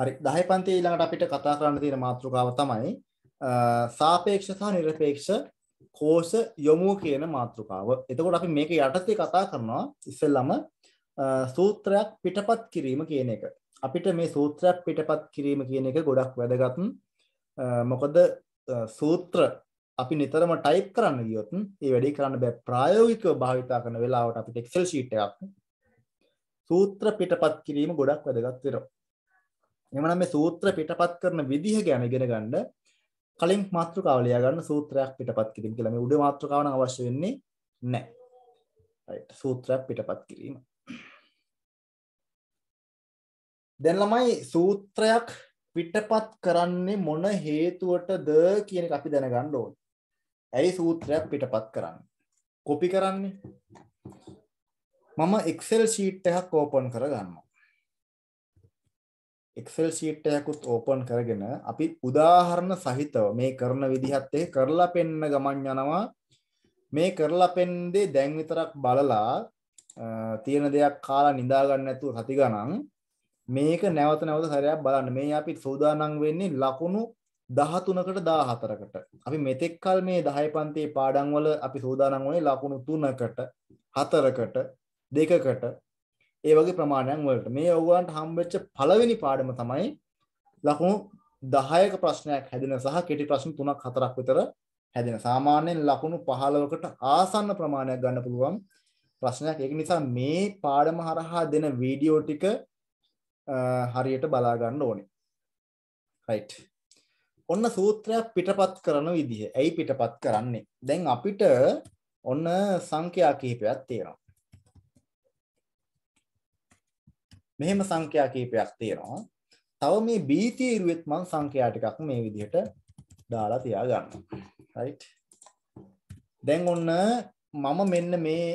හරි 10 පන්තියේ ඊළඟට අපිට කතා කරන්න තියෙන මාතෘකාව තමයි සාපේක්ෂ සහ নিরপেක්ෂ කෝෂ යොමු කියන මාතෘකාව. එතකොට අපි මේක යටතේ කතා කරනවා ඉස්සෙල්ලම සූත්‍රයක් පිටපත් කිරීම කියන එක. අපිට මේ සූත්‍රයක් පිටපත් කිරීම කියන එක ගොඩක් වැදගත්. මොකද සූත්‍ර අපි නිතරම ටයිප් කරන්න ගියොත් ඒ වැඩේ කරන්න බෑ ප්‍රායෝගිකව භාවිතා කරන වෙලාවට අපිට Excel sheet එකක් සූත්‍ර පිටපත් කිරීම ගොඩක් වැදගත් වෙනවා. එමනම් මේ සූත්‍ර පිටපත් කරන විදිහ ගැන ඉගෙන ගන්න කලින් මාතෘකාව ලියා ගන්න සූත්‍රයක් පිටපත් කිරීම කියලා මේ උඩ මාතෘකාව නම් අවශ්‍ය වෙන්නේ නැහැ. right සූත්‍රයක් පිටපත් කිරීම. දැන් ළමයි සූත්‍රයක් පිටපත් කරන්නේ මොන හේතුවටද කියන එක අපි දැනගන්න ඕනේ. ඇයි සූත්‍රයක් පිටපත් කරන්නේ? කොපි කරන්නේ? මම Excel sheet එකක් open කරගන්නවා. Excel sheet එකකුත් open කරගෙන අපි උදාහරණ සහිතව මේ කරන විදිහත් එක්ක කරලා පෙන්න ගමන් යනවා මේ කරලා පෙන්නේ දැන් විතරක් බලලා තියෙන දෙයක් කාලා නිදා ගන්න නැතුව සති ගණන් මේක නැවත නැවත සැරයක් බලන්න මේ අපි සූදානම් වෙන්නේ ලකුණු 13කට 14කට අපි මෙතෙක් කල මේ 10 පන්තියේ පාඩම් වල අපි සූදානම් වුණේ ලකුණු 3කට 4කට 2කට ඒ වගේ ප්‍රමාණයන් වලට මේ ඔව්වන්ට හම්බෙච්ච පළවෙනි පාඩම තමයි ලකුණු 10ක ප්‍රශ්නයක් හැදෙන සහ කෙටි ප්‍රශ්න 3ක් 4ක් විතර හැදෙන. සාමාන්‍යයෙන් ලකුණු 15කට ආසන්න ප්‍රමාණයක් ගන්න පුළුවන් ප්‍රශ්නයක්. ඒක නිසා මේ පාඩම හරහා දෙන වීඩියෝ ටික හරියට බලා ගන්න ඕනේ. right. ඔන්න සූත්‍රයක් පිටපත් කරන විදිහ. ඇයි පිටපත් කරන්නේ? දැන් අපිට ඔන්න සංඛ්‍යා කිහිපයක් තියෙනවා. මෙහෙම සංඛ්‍යා කීපයක් තියෙනවා. තව මේ බීතිය ඉරුවෙත් මම සංඛ්‍යා ටිකක් මේ විදිහට දාලා තියා ගන්නවා. right දැන් ඔන්න මම මෙන්න මේ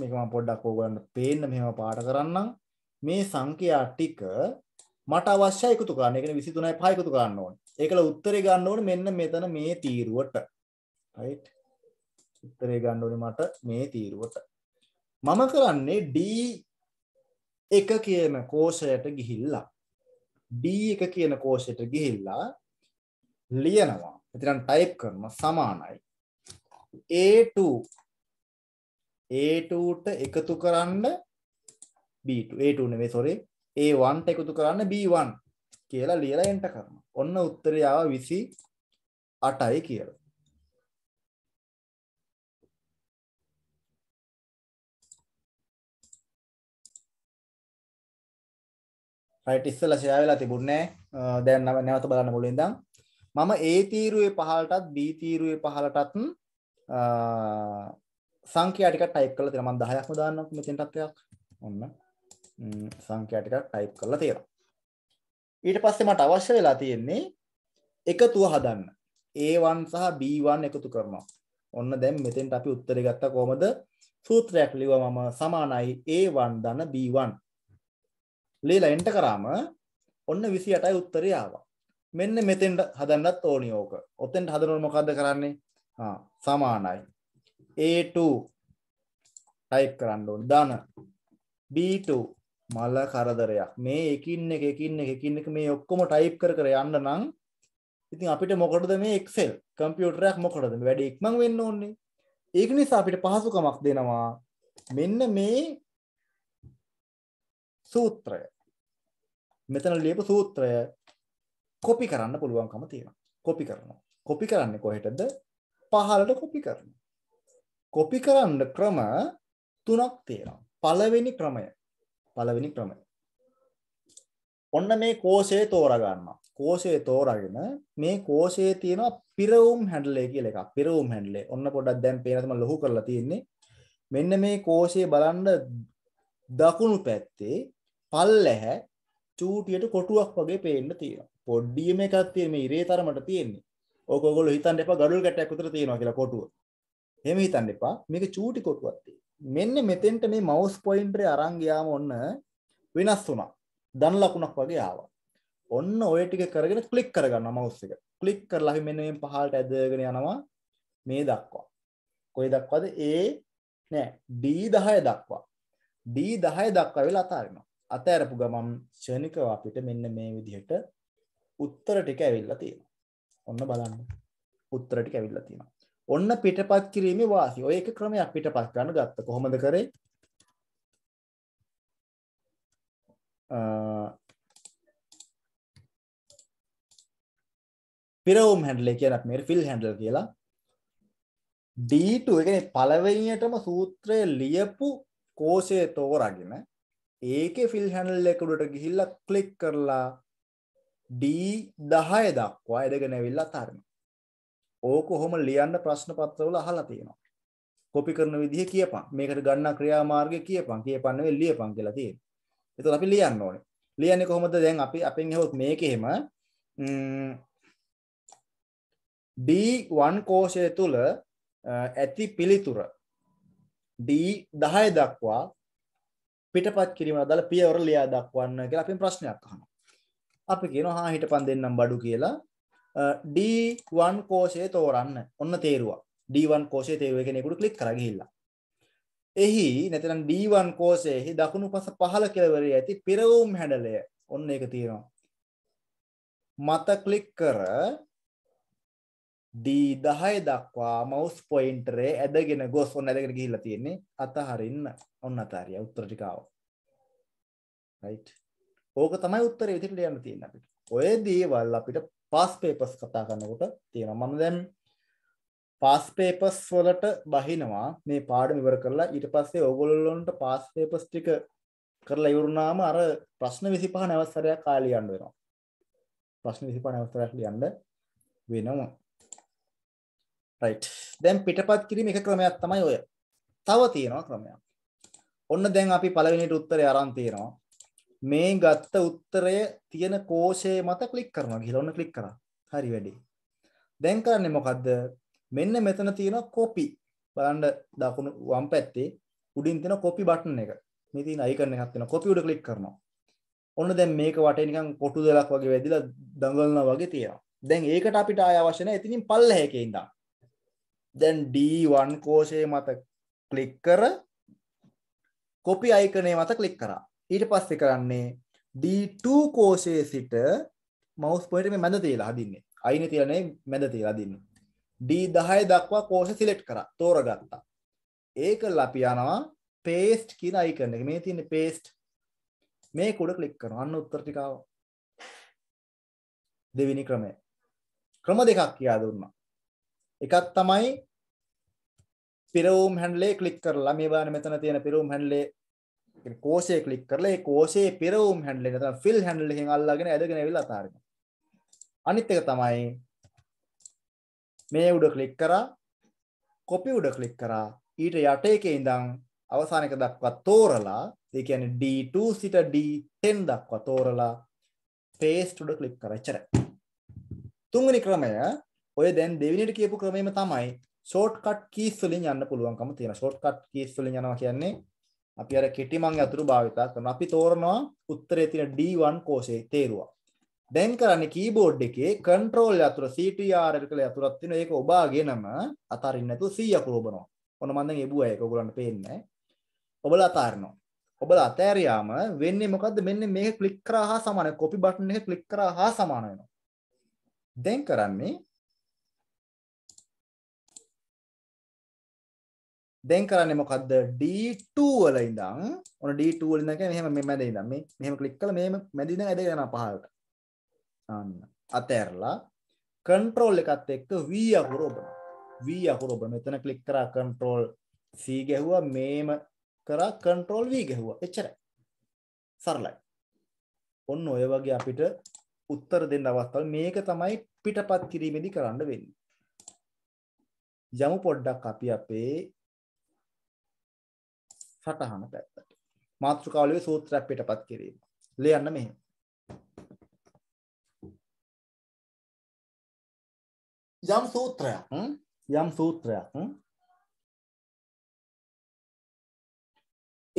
මේක මම පොඩ්ඩක් ඕගොල්ලන්ට පේන්න මෙහෙම පාට කරන්නම්. මේ සංඛ්‍යා ටික මට අවශ්‍යයි එකතු කරන්න. ඒ කියන්නේ 23යි 5 එකතු කරන්න ඕනේ. ඒකල උත්තරේ ගන්න ඕනේ මෙන්න මෙතන මේ තීරුවට. right උත්තරේ ගන්න ඕනේ මට මේ තීරුවට. මම කරන්නේ D එක කියන කෝෂයට ගිහිල්ලා D එක කියන කෝෂයට ගිහිල්ලා ලියනවා එතිනම් ටයිප් කරන සමානයි A2 A2ට එකතු කරන්න B2 A2 නෙවෙයි sorry A1ට එකතු කරන්න B1 කියලා ලියලා එන්ටර් කරනවා. ඔන්න උත්තරය ආවා 28යි කියලා. හයිට ඉස්සල ශයාවෙලා තිබුණෑ දැන් නව නැවත බලන්න මුලින්දම් මම ඒ තීරුවේ පහලටත් බී තීරුවේ පහලටත් සංකයාටික ටයිප් කල තින මන් දහයක් දාන්නක් මෙතෙන්ටත්යක් ඔන්න සංකයාටික ටයිප් කරලා තියෙන ඊට පස්සේ මට අවශ්‍ය වෙලා තියෙන්නේ එකතුව හදන්න ඒවන් සහ බීවන් එකතු කරනවා ඔන්න දැම් මෙතෙන්ට අපි උත්තර ගත්ත කොමද සූත්‍රයක් ලිව මම සමානයි ඒවන් දන බීවන් ලියලා එන්ටර් කරාම ඔන්න 28යි උත්තරය ආවා. මෙන්න මෙතෙන්ට හදන්නත් ඕනි ඕක. ඔතෙන්ට හදනකොට මොකද්ද කරන්නේ? ආ සමානයි. A2 ටයිප් කරන්න ඕනි. ධන B2 මල කරදරයක්. මේ එකින් එක එකින් එක එකින් එක මේ ඔක්කොම ටයිප් කර කර යන්න නම් ඉතින් අපිට මොකටද මේ Excel කම්පියුටරයක් මොකටද වැඩි ඉක්මන් වෙන්න ඕනේ. ඒක නිසා අපිට පහසුකමක් දෙනවා. මෙන්න මේ සූත්‍රය. මෙතන ලියපු සූත්‍රය කොපි කරන්න පුළුවන්කම තියෙනවා. කොපි කරනවා. කොපි කරන්නේ කොහෙටද? පහළට කොපි කරනවා. කොපි කරන්න ක්‍රම තුනක් තියෙනවා. පළවෙනි ක්‍රමය. පළවෙනි ක්‍රමය. ඔන්න මේ කෝෂය තෝරා ගන්නවා. කෝෂය තෝරාගෙන මේ කෝෂයේ තියෙන පිරවුම් හැන්ඩලේ කියලා එකක්. පිරවුම් හැන්ඩලේ. ඔන්න පොඩ්ඩක් දැන් පේන තමයි ලොහු කරලා තියෙන්නේ. මෙන්න මේ කෝෂය බලන්න දකුණු පැත්තේ පල්ලැහැ චූටියට කොටුවක් වගේ පේන්න තියෙනවා. පොඩ්ඩියම එකක් තියෙන මේ ඉරේ තරමට තියෙන්නේ. ඕක ඔයගොල්ලෝ හිතන්න එපා ගඩොල් ගැටයක් විතර තියෙනවා කියලා කොටුව. එහෙම හිතන්න එපා. මේක චූටි කොටුවක් තියෙනවා. මෙන්න මෙතෙන්ට මේ මවුස් පොයින්ටරේ අරන් ගියාම ඔන්න වෙනස් වුණා. දන ලකුණක් වගේ ආවා. ඔන්න ඔය ටික කරගෙන ක්ලික් කරගන්නවා මවුස් එක. ක්ලික් කරලා අපි මෙන්න මේ පහළට ඇදගෙන යනවා මේ දක්වා. කොයි දක්වාද? A නෑ D10 දක්වා. D10 දක්වා වෙලා අතාරිනවා. අතෑරපු ගමන් ෂණිකව අපිට මෙන්න මේ විදිහට උත්තර ටික ඇවිල්ලා තියෙනවා. ඔන්න බලන්න. උත්තර ටික ඇවිල්ලා තියෙනවා. ඔන්න පිටපත් කිරීමේ වාසිය. ඔය එක ක්‍රමයක් පිටපත් කරන්න ගත්ත. කොහොමද කරේ? පිරවුම් හැන්ඩලේ කියනක් මේ ෆිල් හැන්ඩල් කියලා D2 එකන පලවෙනියටම සූත්‍රය ලියපු කෝෂය තෝරගෙන ඒකේ ෆිල් හැනල් එක උඩට ගිහිල්ලා ක්ලික් කරලා D10 දක්වා එදගෙන ඇවිල්ලා තරන. ඕක කොහොම ලියන්න ප්‍රශ්න පත්‍රවල අහලා තියෙනවා. කොපි කරන විදිහ කියපන්. මේකට ගන්න ක්‍රියාමාර්ගය කියපන්. කියපන් නෙවෙයි ලියපන් කියලා තියෙනවා. ඒතකොට අපි ලියන්න ඕනේ. ලියන්නේ කොහොමද? දැන් අපි අපෙන් ඇහුවොත් මේකෙම D1 කෝෂය තුල ඇති පිළිතුර D10 දක්වා පිටපත් කිරීම අදාළ පියවර ලියා දක්වන්න කියලා අපෙන් ප්‍රශ්නයක් අහනවා. අපි කියනවා හා හිටපන් දෙන්නම් බඩු කියලා D1 කෝෂය තෝරන්න. ඔන්න තේරුවා. D1 කෝෂයේ තේරුවේ කෙනෙකුට ක්ලික් කරලා ගිහිල්ලා. එහි නැත්නම් D1 කෝෂයේ දකුණු පස පහළ කෙළවරේ ඇති පිරවුම් හැඩලය. ඔන්න ඒක තියෙනවා. මත ක්ලික් කර D10 දක්වා මවුස් පොයින්ටරේ ඇදගෙන ගොස් ඔන්න ඇදගෙන ගිහිල්ලා තියෙන්නේ අතහරින්න. ඔන්න අතහරිය උත්තර ටික ආවා. රයිට්. ඕක තමයි උත්තරේ විදිහට යන්න තියෙන්නේ අපිට. ඔය දේවල් අපිට පාස් පේපර්ස් කතා කරනකොට තියෙනවා. මම දැන් පාස් පේපර්ස් වලට බහිනවා මේ පාඩම ඉවර කරලා ඊට පස්සේ ඕගොල්ලොන්ට පාස් පේපර්ස් ටික කරලා ඉවරුනාම අර ප්‍රශ්න 25 නැවත සැරයක් කාලේ යන්න වෙනවා. ප්‍රශ්න 25 නැවත සැරයක් ලියන්න වෙනවා. රයිට් දැන් පිටපත් කිරීම එක ක්‍රමයක් තමයි ඔය තව තියෙනවා ක්‍රමයක් ඔන්න දැන් අපි පළවෙනිට උත්තරේ අරන් තියෙනවා මේ ගත්ත උත්තරය තියෙන කෝෂය මත ක්ලික් කරනවා ගිහලා ඔන්න ක්ලික් කරා හරි වැඩි දැන් කරන්නේ මොකද්ද මෙන්න මෙතන තියෙන කොපි බලන්න දකුණු වම් පැත්තේ උඩින් තියෙන කොපි බටන් එක මේ තියෙන අයිකන් එකක් තියෙනවා කොපි උඩ ක්ලික් කරනවා ඔන්න දැන් මේක වටේ නිකන් කොටු දෙලක් වගේ වැදිලා දඟලනවා වගේ තියෙනවා දැන් ඒකට අපිට ආය අවශ්‍ය නැහැ එතනින් පල්ලෙහාක ඉඳන් දැන් D1 කෝෂය මත ක්ලික් කර කොපි අයිකනය මත ක්ලික් කරා ඊට පස්සේ කරන්නේ D2 කෝෂයේ සිට මවස් පොයිට මේ මැඳ තියලා හදින්නේ අයින තියනේ මැඳ තියලා දින්න D10 දක්වා කෝෂ සිලෙට් කරා තෝරගත්තා ඒක ලපියනවා පේස්ට් කියන අයිකන එක මේ තියන්නේ පේස්ට් මේ කුඩ ක්ලික් කරනවා අන්න උත්තර ටිකාව දෙවෙනි ක්‍රමය ක්‍රම දෙකක් කියා දුන්නා එකක් තමයි පිරවුම් හැන්ඩලේ ක්ලික් කරලා මේ බලන්න මෙතන තියෙන පිරවුම් හැන්ඩලේ කියන්නේ කෝෂේ ක්ලික් කරලා ඒ කෝෂේ පිරවුම් හැන්ඩලේ නැත්නම් ෆිල් හැන්ඩල් එකෙන් අල්ලගෙන ඇදගෙන ඇවිල්ලා අතාරිනවා. අනිත් එක තමයි මේ උඩ ක්ලික් කරා කොපි උඩ ක්ලික් කරා ඊට යට එකේ ඉඳන් අවසාන එක දක්වා තෝරලා ඒ කියන්නේ D2 සිට D10 දක්වා තෝරලා paste උඩ ක්ලික් කරා එච්චරයි. තුන්වෙනි ක්‍රමය ඔය දැන් දෙවෙනියට කියපු ක්‍රමෙම තමයි shortcut keys වලින් යන්න පුළුවන්කම තියෙනවා. shortcut keys වලින් යනවා කියන්නේ අපි අර කෙටි මං අතුරු භාවිතා කරනවා. අපි තෝරනවා උත්තරේ තියෙන D1 කෝෂේ තේරුවා. දැන් කරන්නේ කීබෝඩ් එකේ control අතුර CTRL කියලා අතුරක් තියෙනවා. ඒක ඔබාගෙනම අතරින් නැතුව 100 අකුර ඔබනවා. ඔන්න මම දැන් එබුවා ඒක ඔයගොල්ලන්ට පේන්නේ නැහැ. ඔබලා අතාරිනවා. ඔබලා අතෑරයාම වෙන්නේ මොකද්ද? මෙන්න මේක ක්ලික් කරා හා සමානයි. copy button එක ක්ලික් කරා හා සමාන වෙනවා. දැන් කරන්නේ දැන් කරන්නේ මොකද්ද D2 වල ඉඳන් ඔන්න D2 වල ඉඳන් කියන්නේ මෙහෙම මේ මැද ඉඳන් මේ මෙහෙම ක්ලික් කළා මෙහෙම මැද ඉඳන් ඇදගෙන යනවා පහළට. අන්න අතෑරලා control එකත් එක්ක V අකුර ඔබනවා. V අකුර ඔබන මෙතන ක්ලික් කරා control C ගැහුවා මේම කරා control V ගැහුවා. එච්චරයි. සරලයි. ඔන්න ඔය වගේ අපිට උත්තර දෙන්න අවස්ථාවල් මේක තමයි පිටපත් කිරීමේදී කරන්න වෙන්නේ. යමු පොඩ්ඩක් අපි අපේ සටහන පැත්තට. මාතෘකාවලේ සූත්‍රයක් පිටපත් කිරීම. ලියන්න මෙහෙම. යම් සූත්‍රයක් යම් සූත්‍රයක්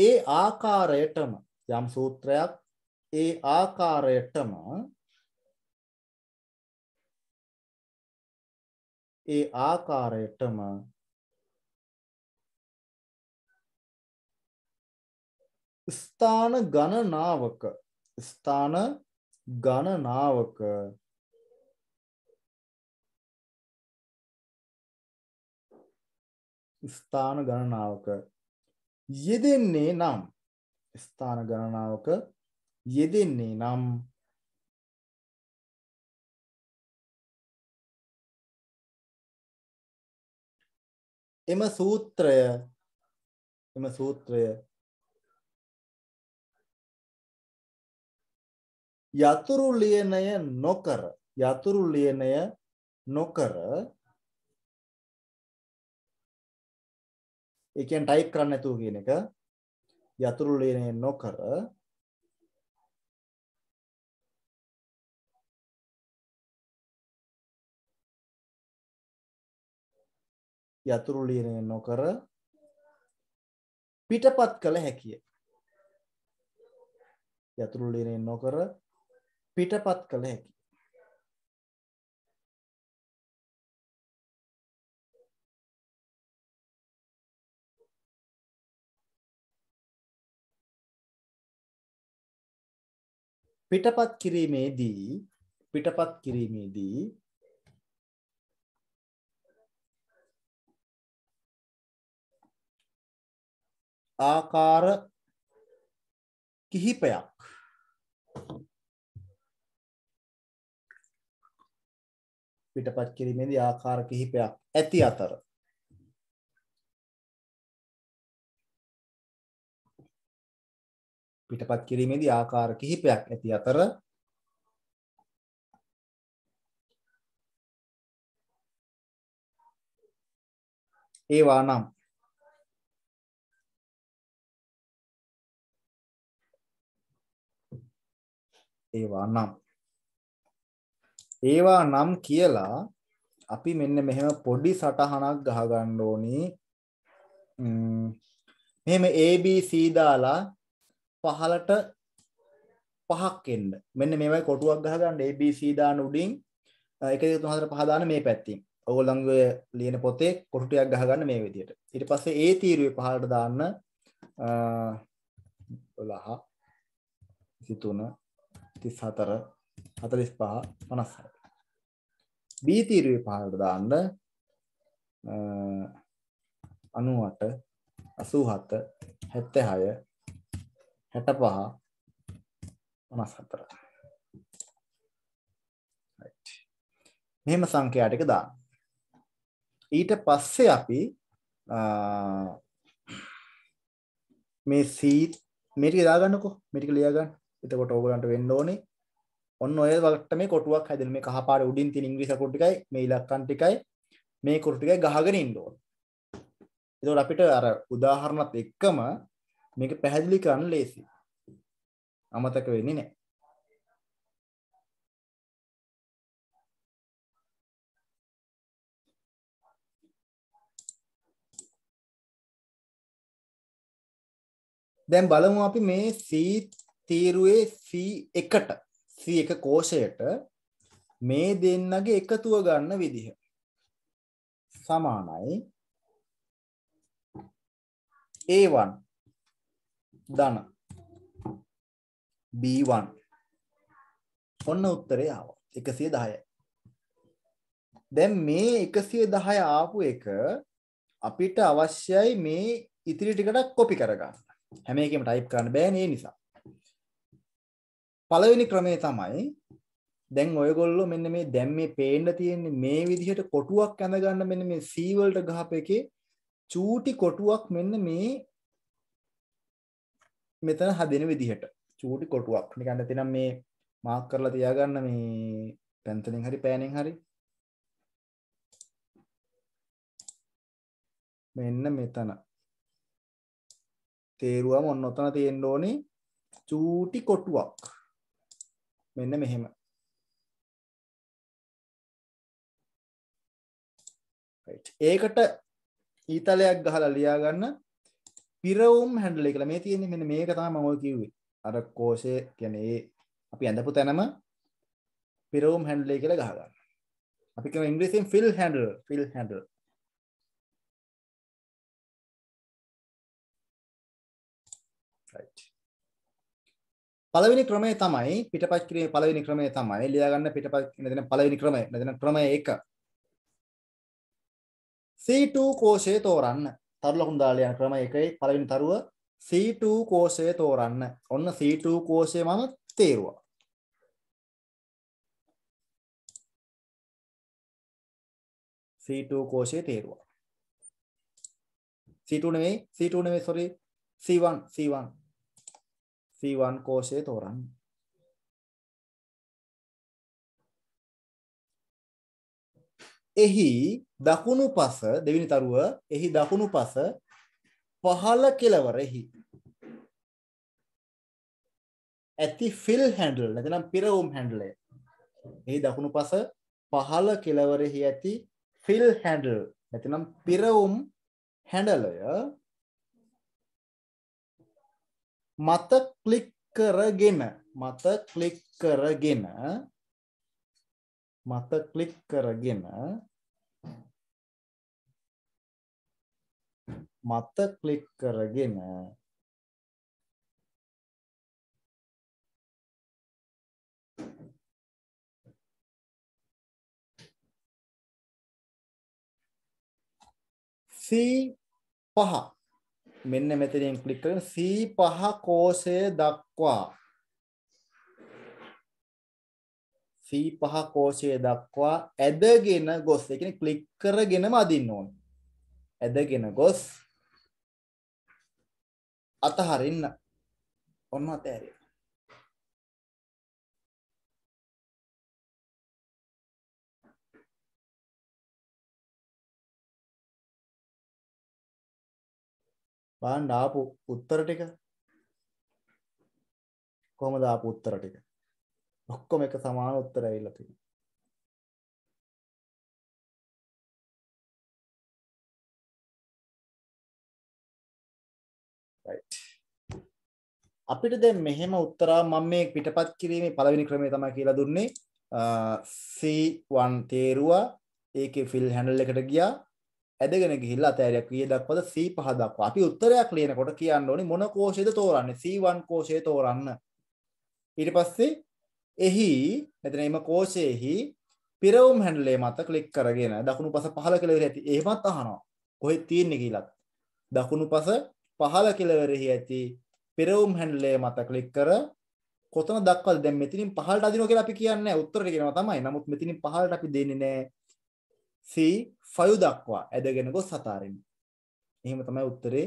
ඒ ආකාරයටම යම් සූත්‍රයක් ඒ ආකාරයටම ඒ ආකාරයටම ස්ථාන ගණනාවක ස්ථාන ගණනාවක ස්ථාන ගණනාවක යෙදෙන්නේ නම් ස්ථාන ගණනාවක යෙදෙන්නේ නම් එම සූත්‍රය එම සූත්‍රය යතුරු ලියනය නොකර යතුරු ලියනය නොකර ඒ කියන්නේ ටයිප් කරන්න නැතුව කියන එක යතුරු ලියනය නොකර යතුරු ලියනය නොකර පිටපත් කළ හැකිය. යතුරු ලියනය නොකර පිටපත් කළ හැකි. පිටපත් කිරීමේදී පිටපත් කිරීමේදී ආකාර කිහිපයක් පිටපත් කිරීමේදී ආකාර කිහිපයක් ඇති අතර පිටපත් කිරීමේදී ආකාර කිහිපයක් ඇති අතර ඒවා නම් ඒවා නම් ඒවා නම් කියලා අපි මෙන්න මෙහෙම පොඩි සටහනක් ගහගන්න ඕනි. මෙහෙම ABC දාලා පහලට පහක් එන්න. මෙන්න මේවයි කොටුවක් ගහගන්න ABC දාන උඩින් 1 2 3 4 5 දාන මේ පැත්තෙන්. ඕගොල්ලන්ගේ ලියන පොතේ කොටු ටිකක් ගහගන්න මේ විදියට. ඊට පස්සේ ඒ තීරුවේ පහලට දාන්න 12 23 34 45 56 B තීරුවේ පහළට දාන්න 98 87 76 65 54 right මෙහෙම සංඛ්‍යා ටික දාන්න ඊට පස්සේ අපි මේ C මේ ටික දාගන්නකෝ මේ ටික ලියා ගන්න එතකොට ඕගලන්ට වෙන්න ඕනේ ඔන්න ඔය වලට මේ කොටුවක් හැදෙන මේ කහ පාට උඩින් තියෙන ඉංග්‍රීසි අකුරු ටිකයි මේ ඉලක්කම් ටිකයි මේ කුරු ටිකයි ගහගෙන ඉන්න ඕන. ඒතකොට අපිට අර උදාහරණත් එක්කම මේක පැහැදිලි කරන්න ලේසි. අමතක වෙන්නේ නැහැ. දැන් බලමු අපි මේ C තීරුවේ C එකට 31 කෝෂයට මේ දෙන්නගේ එකතුව ගන්න විදිහ සමානයි A1 ධන B1 ඔන්න උත්තරේ ආවා 110යි. දැන් මේ 110 ආපු එක අපිට අවශ්‍යයි මේ ඉතිරි ටිකට කොපි කරගන්න. හැම එකෙම ටයිප් කරන්න බෑනේ නිසා. පළවෙනි ක්‍රමය තමයි දැන් ඔයගොල්ලෝ මෙන්න මේ දැන් මේ පේන්න තියෙන්නේ මේ විදිහට කොටුවක් ඇඳ ගන්න මෙන්න මේ C වලට ගහප එකේ චූටි කොටුවක් මෙන්න මේ මෙතන හදෙන විදිහට චූටි කොටුවක් නිකන් නැතිනම් මේ මාක් කරලා තියාගන්න මේ පැන්තලෙන් හරි පෑනෙන් හරි මෙන්න මෙතන තේරුවම ඔන්න ඔතන තියෙන්න ඕනේ චූටි කොටුවක් මෙන්න මෙහෙම. ඒකට ඊතලයක් ගහලා ලියා ගන්න පිරවුම් හැන්ඩලේ කියලා මේ තියෙන්නේ මෙන්න මේක තමයි මම ඔය කිව්වේ. අර කෝෂය කියන්නේ අපි ඇඳපු තැනම පිරවුම් හැන්ඩලේ කියලා ගහ ගන්න. අපි කියමු ඉංග්‍රීසියෙන් fill handle fill handle පළවෙනි ක්‍රමය තමයි පිටපත් කිරීමේ පළවෙනි ක්‍රමය තමයි ලියා ගන්න පිටපත් නැත්නම් පළවෙනි ක්‍රමය නැත්නම් ක්‍රමය 1 C2 කෝෂය තෝරන්න තරු ලකුණු දාලා යන ක්‍රම 1යි පළවෙනි තරුව C2 කෝෂය තෝරන්න ඔන්න C2 කෝෂය මම තේරුවා C2 කෝෂය තේරුවා C2 නෙවෙයි C2 නෙවෙයි sorry C1 C1 C1 කෝෂය තෝරන්න. එහි දකුණු පස දෙවිනි තරුව එහි දකුණු පස පහළ කෙලවරෙහි ඇති ෆිල් හැන්ඩල් නැතිනම් පිරවුම් හැන්ඩලය එහි දකුණු පස පහළ කෙලවරෙහි ඇති ෆිල් හැන්ඩල් නැතිනම් පිරවුම් හැඩලය මත ක්ලික් කරගෙන මත ක්ලික් කරගෙන මත ක්ලික් කරගෙන මත ක්ලික් කරගෙන C පහ මෙන්න මෙතනින් ක්ලික් කරගෙන C5 කෝෂය දක්වා C5 කෝෂය දක්වා ඇදගෙන ගොස් ඒ කියන්නේ ක්ලික් කරගෙනම අදින්න ඕනේ. ඇදගෙන ගොස් අතහරින්න. ඔන්න අතහැරියා. බලන්න ආපු උත්තර ටික කොහොමද ආපු උත්තර ටික ඔක්කොම එක සමාන උත්තර ඇවිල්ලා තියෙනවා අපිට දැන් මෙහෙම උත්තරා මම මේ පිටපත් කිරීමේ පළවෙනි ක්‍රමය තමයි කියලා දුන්නේ C1 තේරුවා ඒකේ ෆිල් හැන්ඩල් එකට ගියා ඇදගෙන ගිහිල්ලා අතෑරියක් විය දක්වද C5 දක්වා. අපි උත්තරයක් ලියනකොට කියන්න ඕනේ මොන කෝෂයේද තෝරන්නේ? C1 කෝෂය තෝරන්න. ඊට පස්සේ එහි මෙතන එම කෝෂයේහි පිරවුම් හැන්ඩලේ මත ක්ලික් කරගෙන දකුණු පස පහළ කෙළවර ඇති. එහෙමත් අහනවා. කොහෙද තියෙන්නේ කියලාත්. දකුණු පස පහළ කෙළවරෙහි ඇති පිරවුම් හැන්ඩලේ මත ක්ලික් කර කොතන දක්වද දැන් මෙතනින් පහළට අදිනවා කියලා අපි කියන්නේ නැහැ. උත්තරේ කියනවා තමයි. නමුත් මෙතනින් පහළට අපි දෙන්නේ නැහැ. C5 දක්වා ඇදගෙන ගොස් හතාරින්න. එහෙම තමයි උත්තරේ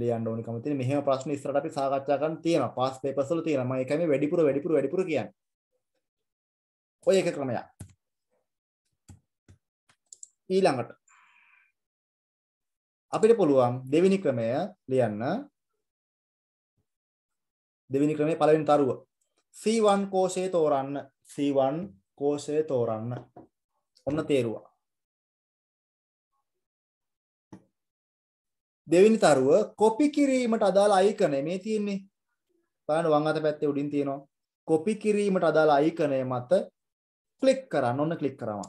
ලියන්න ඕනි කම තියෙන. මෙහෙම ප්‍රශ්න ඉස්සරහට අපි සාකච්ඡා කරන්න තියෙනවා. පාස් පේපර්ස් වල තියෙනවා. මම ඒකයි මේ වැඩිපුර වැඩිපුර වැඩිපුර කියන්නේ. ඔය එක ක්‍රමයක්. ඊළඟට අපිට පුළුවන් දෙවෙනි ක්‍රමය ලියන්න. දෙවෙනි ක්‍රමයේ පළවෙනි තරුව C1 කෝෂය තෝරන්න. C1 කෝෂය තෝරන්න. ඔන්න තේරුවා. දෙවෙනි තරුව කොපි කිරීමට අදාළ අයිකනය මේ තියෙන්නේ. බලන්න වම් අත පැත්තේ උඩින් තියෙනවා. කොපි කිරීමට අදාළ අයිකනය මත ක්ලික් කරන්න. ඔන්න ක්ලික් කරාම.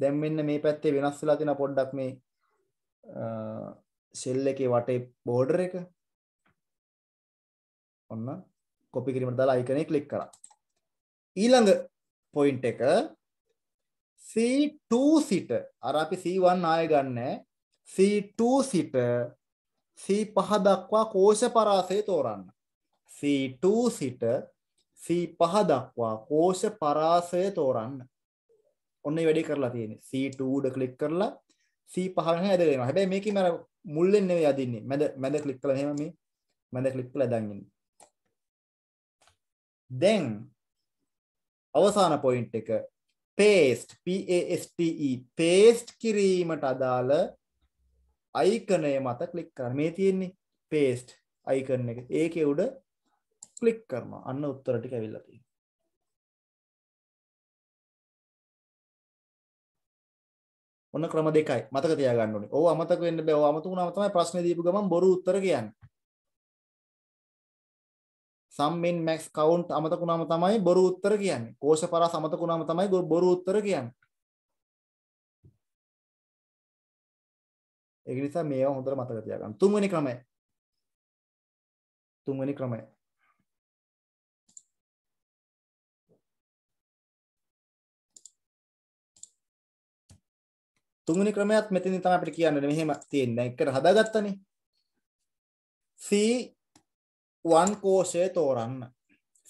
දැන් මෙන්න මේ පැත්තේ වෙනස් වෙලා තියෙන පොඩ්ඩක් මේ සෙල් එකේ වටේ බෝඩර් එක. ඔන්න කොපි කිරීමට අදාළ අයිකනේ ක්ලික් කරා. ඊළඟ පොයින්ට් එක C2 සිට අර අපි C1 ආය ගන්නෑ C2 සිට C5 දක්වා කෝෂ පරාසය තෝරන්න. C2 සිට C5 දක්වා කෝෂ පරාසය තෝරන්න. ඔන්න ඒ වැඩේ කරලා තියෙන්නේ. C2 උඩ ක්ලික් කරලා C5 වෙන ඇදගෙන යනවා. හැබැයි මේකේ මම මුල්ලෙන් නෙවෙයි අදින්නේ. මැද මැද ක්ලික් කළා එහෙම මේ මැද ක්ලික් කළා දැන් ඉන්නේ. දැන් අවසාන පොයින්ට් එක paste P A S T E paste කිරීමට අදාළ අයිකනය මත කලික් කරන්න මේ තියෙන්නේ පේස්ට් අයිකරන එක ඒක උඩ කලික් කරම අන්න උත්තරටි ඇවිල්ලති ඔන්න ක්‍රම දෙකයි මතක තියාගන්නනි ඕ අමතක වෙන්න බැව අමතු නමතමයි ප්‍රශ්න දීපු ගමන් බොරු උත්තර කියන්න සම්මින් මැක්ස් කවුන්් අමතකුණම තමයි බොරු උත්තර කියන්නේ කෝෂ පරා සමතකුණම තමයි බොරු උත්තර කියන්නේ ඒක නිසා මේවා හොඳට මතක තියාගන්න. තුන්වෙනි ක්‍රමය. තුන්වෙනි ක්‍රමය. තුන්වෙනි ක්‍රමයක් මෙතනින් තමයි අපිට කියන්න මෙහෙම තියෙන්නේ. එකට හදාගත්තනේ. C1 කෝෂය තෝරන්න.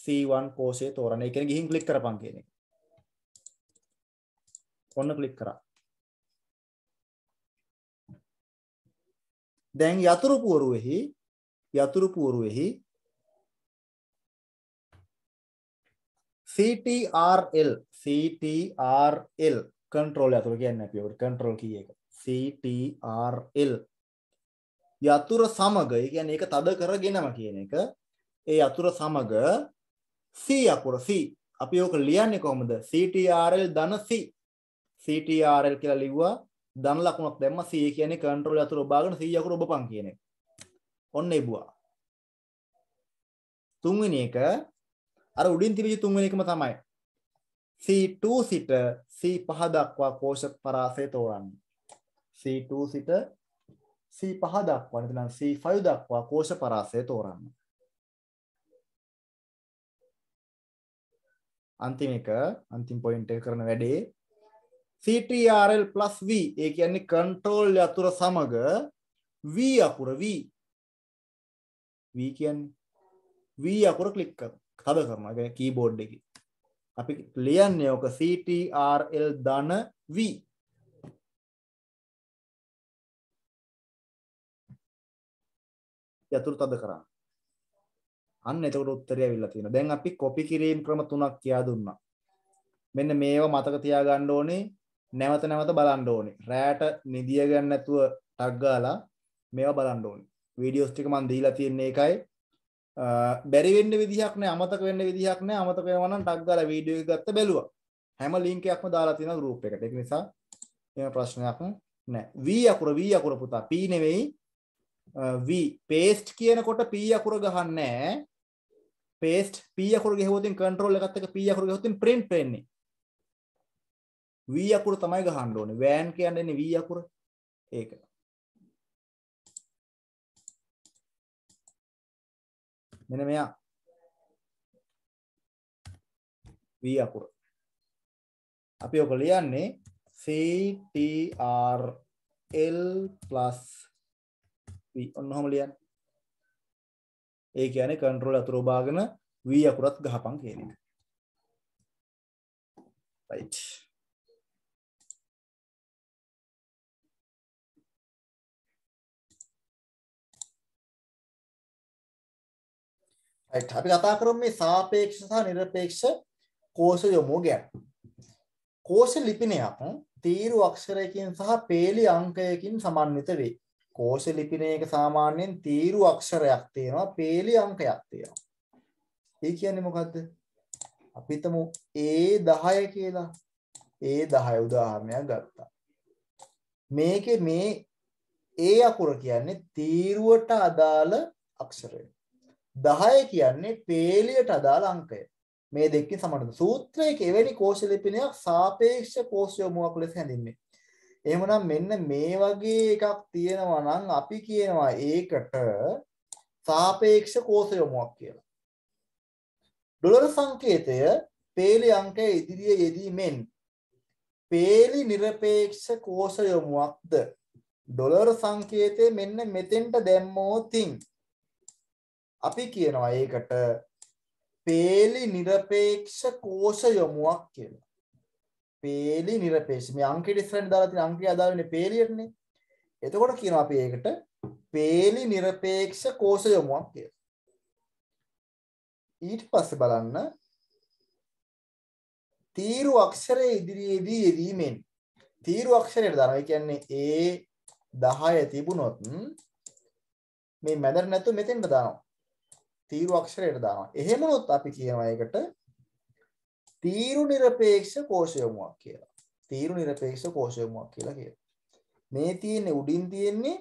C1 කෝෂය තෝරන්න. ඒ කියන්නේ ගිහින් ක්ලික් කරපන් කියන එක. ඔන්න ක්ලික් කරා. දැන් යතුරු පුවරුවේහි යතුරු පුවරුවේහි CTRL CTRL control යතුරු කියන්නේ අපි ඔකට control key එක CTRL යතුරු සමග ඒ කියන්නේ ඒක තද කරගෙනම කියන එක ඒ යතුරු සමග C අකුර C අපි ඕක ලියන්නේ කොහොමද CTRL ධන C CTRL කියලා ලිව්වා ධන ලකුණක් දැම්ම 100 කියන්නේ කන්ට්‍රෝල් අතුර ඔබාගෙන 100 අකුර ඔබපන් කියන එක. ඔන්න එබුවා. තුන්වෙනි එක අර උඩින් තිබිච්ච තුන්වෙනි එකම තමයි. C2 සිට C5 දක්වා කෝෂ පරාසය තෝරන්න. C2 සිට C5 දක්වා නැත්නම් C5 දක්වා කෝෂ පරාසය තෝරන්න. අන්තිම එක අන්තිම පොයින්ට් එක කරන වැඩේ CTRL plus V ඒ කියන්නේ control යතුර සමග V අකුර V V කියන්නේ V අකුර ක්ලික් කරනවා තද කරනවා ඒ කීබෝඩ් එකේ අපි ලියන්නේ ඔක CTRL ධන V යතුරු තද කරා. අන්න එතකොට උත්තරය ඇවිල්ලා තියෙනවා. දැන් අපි කොපි කිරීම ක්‍රම තුනක් කියා දුන්නා. මෙන්න මේව මතක තියාගන්න ඕනේ. නැවත නැවත බලන්න ඕනේ. රෑට නිදිය ගන්න නැතුව ටක් ගාලා මේවා බලන්න ඕනේ. වීඩියෝස් ටික මම දීලා තියෙන්නේ ඒකයි. බැරි වෙන්න විදිහක් නැහැ, අමතක වෙන්න විදිහක් නැහැ. අමතක වෙනවා නම් ටක් ගාලා වීඩියෝ එක ගත්ත බැලුවා. හැම ලින්ක් එකක්ම දාලා තියෙනවා group එකට. ඒක නිසා එහෙම ප්‍රශ්නයක් නැහැ. V අකුර V අකුර පුතා P නෙවෙයි V paste කියනකොට P අකුර ගහන්නේ නැහැ. paste P අකුර ගෙහුවොතින් control එකත් එක P අකුර ගෙහුවොතින් print වෙන්නේ. V අකුර තමයි ගහන්න ඕනේ. වෑන් කියන්නේ V අකුර. ඒක. මෙන්න මෙයා. V අකුර. අපි ඔක ලියන්නේ CTR L V ඔන්න ඔහම ලියන්න. ඒ කියන්නේ කන්ට්‍රෝල් අතුර බාගෙන V අකුරත් ගහපන් කියන එක. right right අපි කතා කරමු මේ සාපේක්ෂ සහ নিরপেক্ষ කෝෂ යොමු ගැන කෝෂ ලිපිනයක් තීරු අක්ෂරයකින් සහ පේලි අංකයකින් සමන්විත වේ කෝෂ ලිපිනයක සාමාන්‍යයෙන් තීරු අක්ෂරයක් තියෙනවා පේලි අංකයක් තියෙනවා ඒ කියන්නේ මොකද්ද අපි හිතමු A10 කියලා A10 උදාහරණයක් ගත්තා මේකේ මේ A අකුර කියන්නේ තීරුවට අදාළ අක්ෂරය 10 කියන්නේ පේලියට අදාළ අංකය. මේ දෙකකින් සමානද? සූත්‍රයේ කෙවැනි කෝෂ ලිපිනයක් සාපේක්ෂ කෝෂ යොමුවක් ලෙස හැඳින්වේ. එහෙමනම් මෙන්න මේ වගේ එකක් තියෙනවා නම් අපි කියනවා ඒකට සාපේක්ෂ කෝෂ යොමුවක් කියලා. ඩොලර් සංකේතය පේලි අංකය ඉදිරියේ යෙදීමෙන් පේලි নিরপেক্ষ කෝෂ යොමුවක්ද ඩොලර් සංකේතය මෙන්න මෙතෙන්ට දැම්මෝතින් අපි කියනවා ඒකට පේලි නිරපේක්ෂ කෝෂ යොමුවක් කියලා. පේලි නිරපේක්ෂ මේ අංක ඩිෆරන්ට් දාලා තියෙන අංකය අදාළ වෙන්නේ පේලියටනේ. එතකොට කියනවා අපි ඒකට පේලි නිරපේක්ෂ කෝෂ යොමුවක් කියලා. ඊට පස්සේ බලන්න තීරු අක්ෂරයේ ඉදිරියේදී යෙදීමෙන් තීරු අක්ෂරයට දානවා. ඒ කියන්නේ ඒ 10 තිබුණොත් මේ මැදට නැතුව මෙතෙන්ට දානවා. තීරු අක්ෂරයට දානවා. එහෙම වුණොත් අපි කියනවා ඒකට තීරු নিরপেক্ষ කෝෂ යොමුවක් කියලා. තීරු নিরপেক্ষ කෝෂ යොමුවක් කියලා කියනවා. මේ තියෙන්නේ උඩින් තියෙන්නේ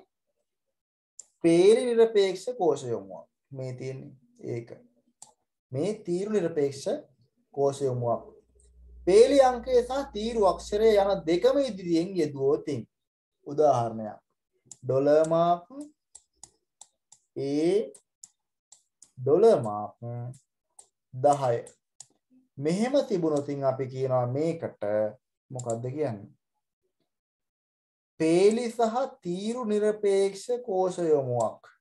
පේරි নিরপেক্ষ කෝෂ යොමුවක්. මේ තියෙන්නේ ඒක. මේ තීරු নিরপেক্ষ කෝෂ යොමුවක්. පේලි අංකය සහ තීරු අක්ෂරය යන දෙකම ඉදිරියෙන් යෙදුවොත් උදාහරණයක් ඩොලර් මාක් A ඩොලමාප් දහය මෙහෙම තිබුණොතින් අපි කියනවා මේකට මොකක්ද කියන්න පේලි සහ තීරු නිරපේක්ෂ කෝෂයොමුවක්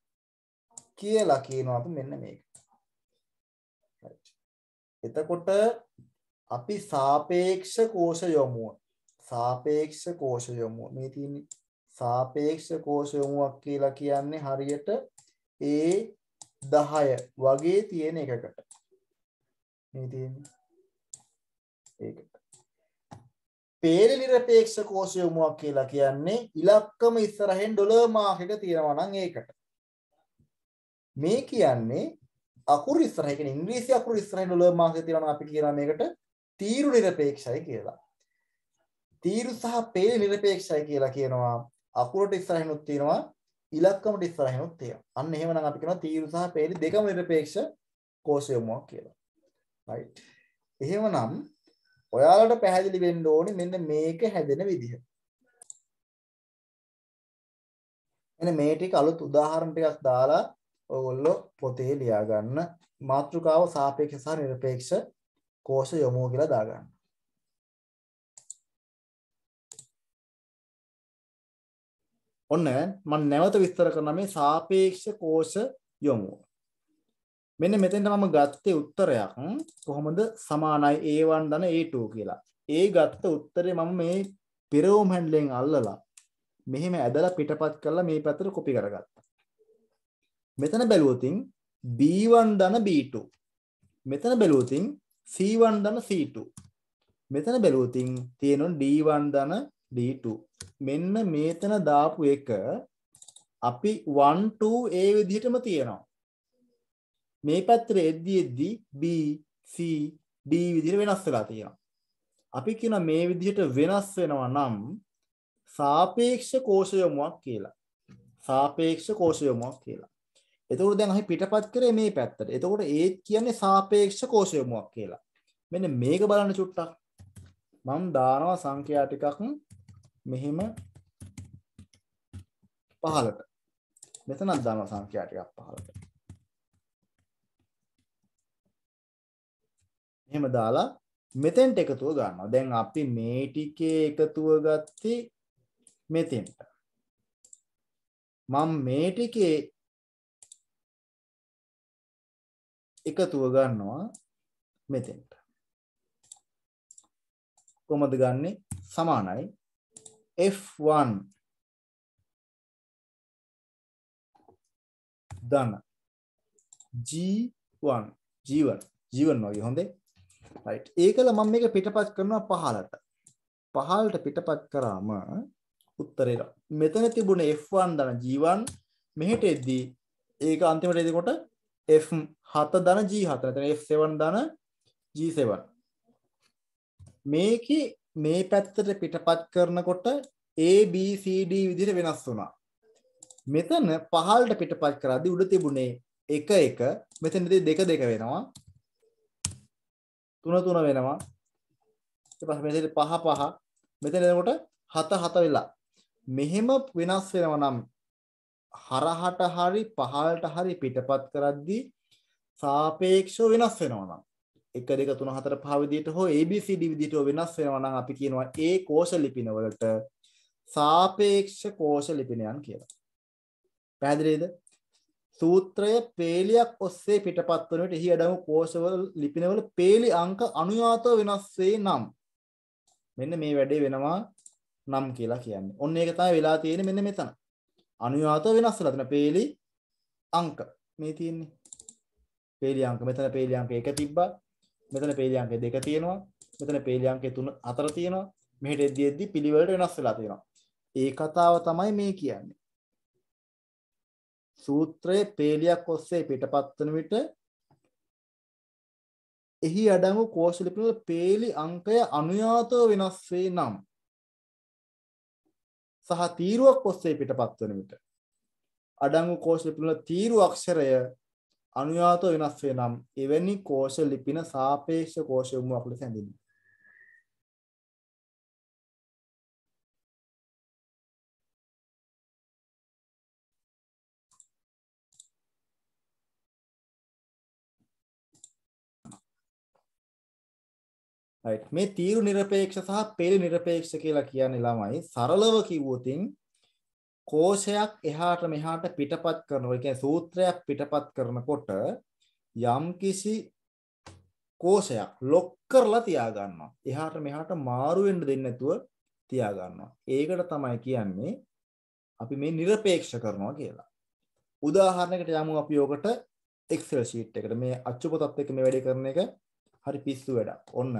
කියලා කියනවා අපි මෙන්න මේක එතකොට අපි සාපේක්ෂ කෝෂ යොමුව සාපේක්ෂ කෝෂ යොමුව මේ තියෙන්නේ සාපේක්ෂ කෝෂ යොමුවක් කියලා කියන්නේ හරියට ඒ දහය වගේ තියෙන එකකට පේරලිරපේක්ෂ කෝෂය යොමුවක් කියලා කියන්නේ ඉලක්කම ඉස්සරහෙන් ඩොලර් මාහක තියෙනවා නම් ඒකට මේ කියන්නේ අකුරු ඉස්සරහ කියන්නේ ඉංග්‍රීසි අකුරු ඉස්සරහින් ඩොලර් මාහක තියෙනවා නම් අපි කියනවා මේකට තීරු නිරපේක්ෂයි කියලා තීරු සහ පේලි නිරපේක්ෂයි කියලා කියනවා අකුරට ඉස්සරහිනුත් තියෙනවා ඉලක්කමට ඉස්සරහිනුත් තියෙනවා. අන්න එහෙමනම් අපි කියනවා තීරු සහ පේලි දෙකම නිරපේක්ෂ කෝෂ යොමුමක් කියලා. right. එහෙමනම් ඔයාලට පැහැදිලි වෙන්න ඕනේ මෙන්න මේක හැදෙන විදිහ. එන මේ ටික අලුත් උදාහරණ ටිකක් දාලා ඔයගොල්ලෝ පොතේ ලියා ගන්න. මාතෘකාව සාපේක්ෂ සහ නිරපේක්ෂ කෝෂ යොමු කියලා දාගන්න. ඔන්න මම නැවත විස්තර කරන මේ සාපේක්ෂ කෝෂ යොමුව. මෙන්න මෙතෙන්ට මම ගත්තේ උත්තරයක් කොහොමද සමානයි A1 ධන A2 කියලා. ඒ ගත්ත උත්තරේ මම මේ පිරෝම් හැන්ඩ්ලෙන් අල්ලලා මෙහෙම ඇදලා පිටපත් කරලා මේ පැත්තට කොපි කරගත්තා. මෙතන බැලුවොතින් B1 ධන B2. මෙතන බැලුවොතින් C1 ධන C2. මෙතන බැලුවොතින් තියෙනවා D1 ධන D2. මෙන්න මේතන දාපු එක අපි 1 2 ඒ විදිහටම තියෙනවා. මේ පැත්තට එද්දි එද්දි B C D විදිහට වෙනස් වෙලා තියෙනවා. අපි කියන මේ විදිහට වෙනස් වෙනවා නම් සාපේක්ෂ කෝෂ යොමුමක් කියලා. සාපේක්ෂ කෝෂ යොමුමක් කියලා. එතකොට දැන් අපි පිටපත් කරේ මේ පැත්තට. එතකොට ඒත් කියන්නේ සාපේක්ෂ කෝෂ යොමුමක් කියලා. මෙන්න මේක බලන්න චුට්ටක්. මම දානවා සංඛ්‍යා ටිකක් මෙහෙම 15ට. මෙතනක් දානවා සංඛ්‍යා ටිකක් 15ට. මෙහෙම දාලා මෙතෙන්ට එකතුව ගන්නවා. දැන් අපි මේ ටිකේ එකතුව ගත්තේ මෙතෙන්ට. මම මේ ටිකේ එකතුව ගන්නවා මෙතෙන්ට. කොහොමද ගන්නේ? සමානයි F1 ධන G1 G1 G1 වගේ හොඳේ right ඒකල මම මේක පිටපත් කරනවා පහලට පහලට පිටපත් කරාම උත්තරේ මෙතන තිබුණ F1 ධන G1 මෙහෙට එද්දී ඒක අන්තිමට එදකොට F7 ධන G7 එතන F7 ධන G7 මේකේ මේ පැත්තට පිටපත් කරනකොට ABCD විදිහට වෙනස් වුණා. මෙතන පහළට පිටපත් කරද්දී උඩ තිබුණේ 1 1 මෙතනදී 2 2 වෙනවා. 3 3 වෙනවා. ඊට පස්සේ මෙතනදී 5 5 මෙතන එනකොට 7 7 වෙලා. මෙහෙම වෙනස් වෙනවා නම් හරහට හරි පහළට හරි පිටපත් කරද්දී සාපේක්ෂව වෙනස් වෙනවා නම් එක දෙක තුන හතර පහ විදිහට හෝ ABCD විදිහට වෙනස් වෙනවා නම් අපි කියනවා ඒ කෝෂ ලිපින වලට සාපේක්ෂ කෝෂ ලිපිනයන් කියලා. පැහැදිලිද? සූත්‍රය පේලියක් ඔස්සේ පිටපත් වන විට එහි අඩංගු කෝෂවල ලිපිනවල පේලි අංක අනුයාතව වෙනස් වේ නම් මෙන්න මේ වැඩේ වෙනවා නම් කියලා කියන්නේ. ඔන්න ඒක තමයි වෙලා තියෙන්නේ මෙන්න මෙතන. අනුයාතව වෙනස් වෙලා තියෙන පේලි අංක මේ තියෙන්නේ. පේලි අංක මෙතන පේලි අංක එක තිබ්බා මෙතන පේලි අංකය දෙක තියෙනවා මෙතන පේලි අංකය තුන අතර තියෙනවා මෙහෙට එද්දි එද්දි පිළිවෙලට වෙනස් වෙලා තියෙනවා ඒ කතාව තමයි මේ කියන්නේ සූත්‍රයේ පේලියක් ඔස්සේ පිටපත් වන විට එහි අඩංගු කෝෂ ලිපිවල පේලි අංකය අනුයාතව වෙනස් වේ නම් සහ තීරුවක් ඔස්සේ පිටපත් වන විට අඩංගු කෝෂ ලිපිවල තීරු අක්ෂරය අනුයාත වෙනස් වේ නම් එවැනි කෝෂ ලිපින සාපේක්ෂ කෝෂ යොමුමක් ලෙස හැඳින්වේ. මේ තීරු නිරපේක්ෂ සහ පෙළි නිරපේක්ෂ කියලා කියන්නේ ළමයි සරලව කිව්වොතින් කෝෂයක් එහාට මෙහාට පිටපත් කරනවා. ඒ කියන්නේ සූත්‍රයක් පිටපත් කරනකොට යම්කිසි කෝෂයක් ලොක් කරලා තියා ගන්නවා. එහාට මෙහාට මාරු වෙන්න දෙන්නේ නැතුව තියා ගන්නවා. ඒකට තමයි කියන්නේ අපි මේ নিরপেক্ষ කරනවා කියලා. උදාහරණයකට යමු අපි ඔකට Excel sheet එකට මේ අච්චුපතත් එක්ක මේ වැඩේ කරන එක හරි පිස්සු වැඩක්. ඔන්න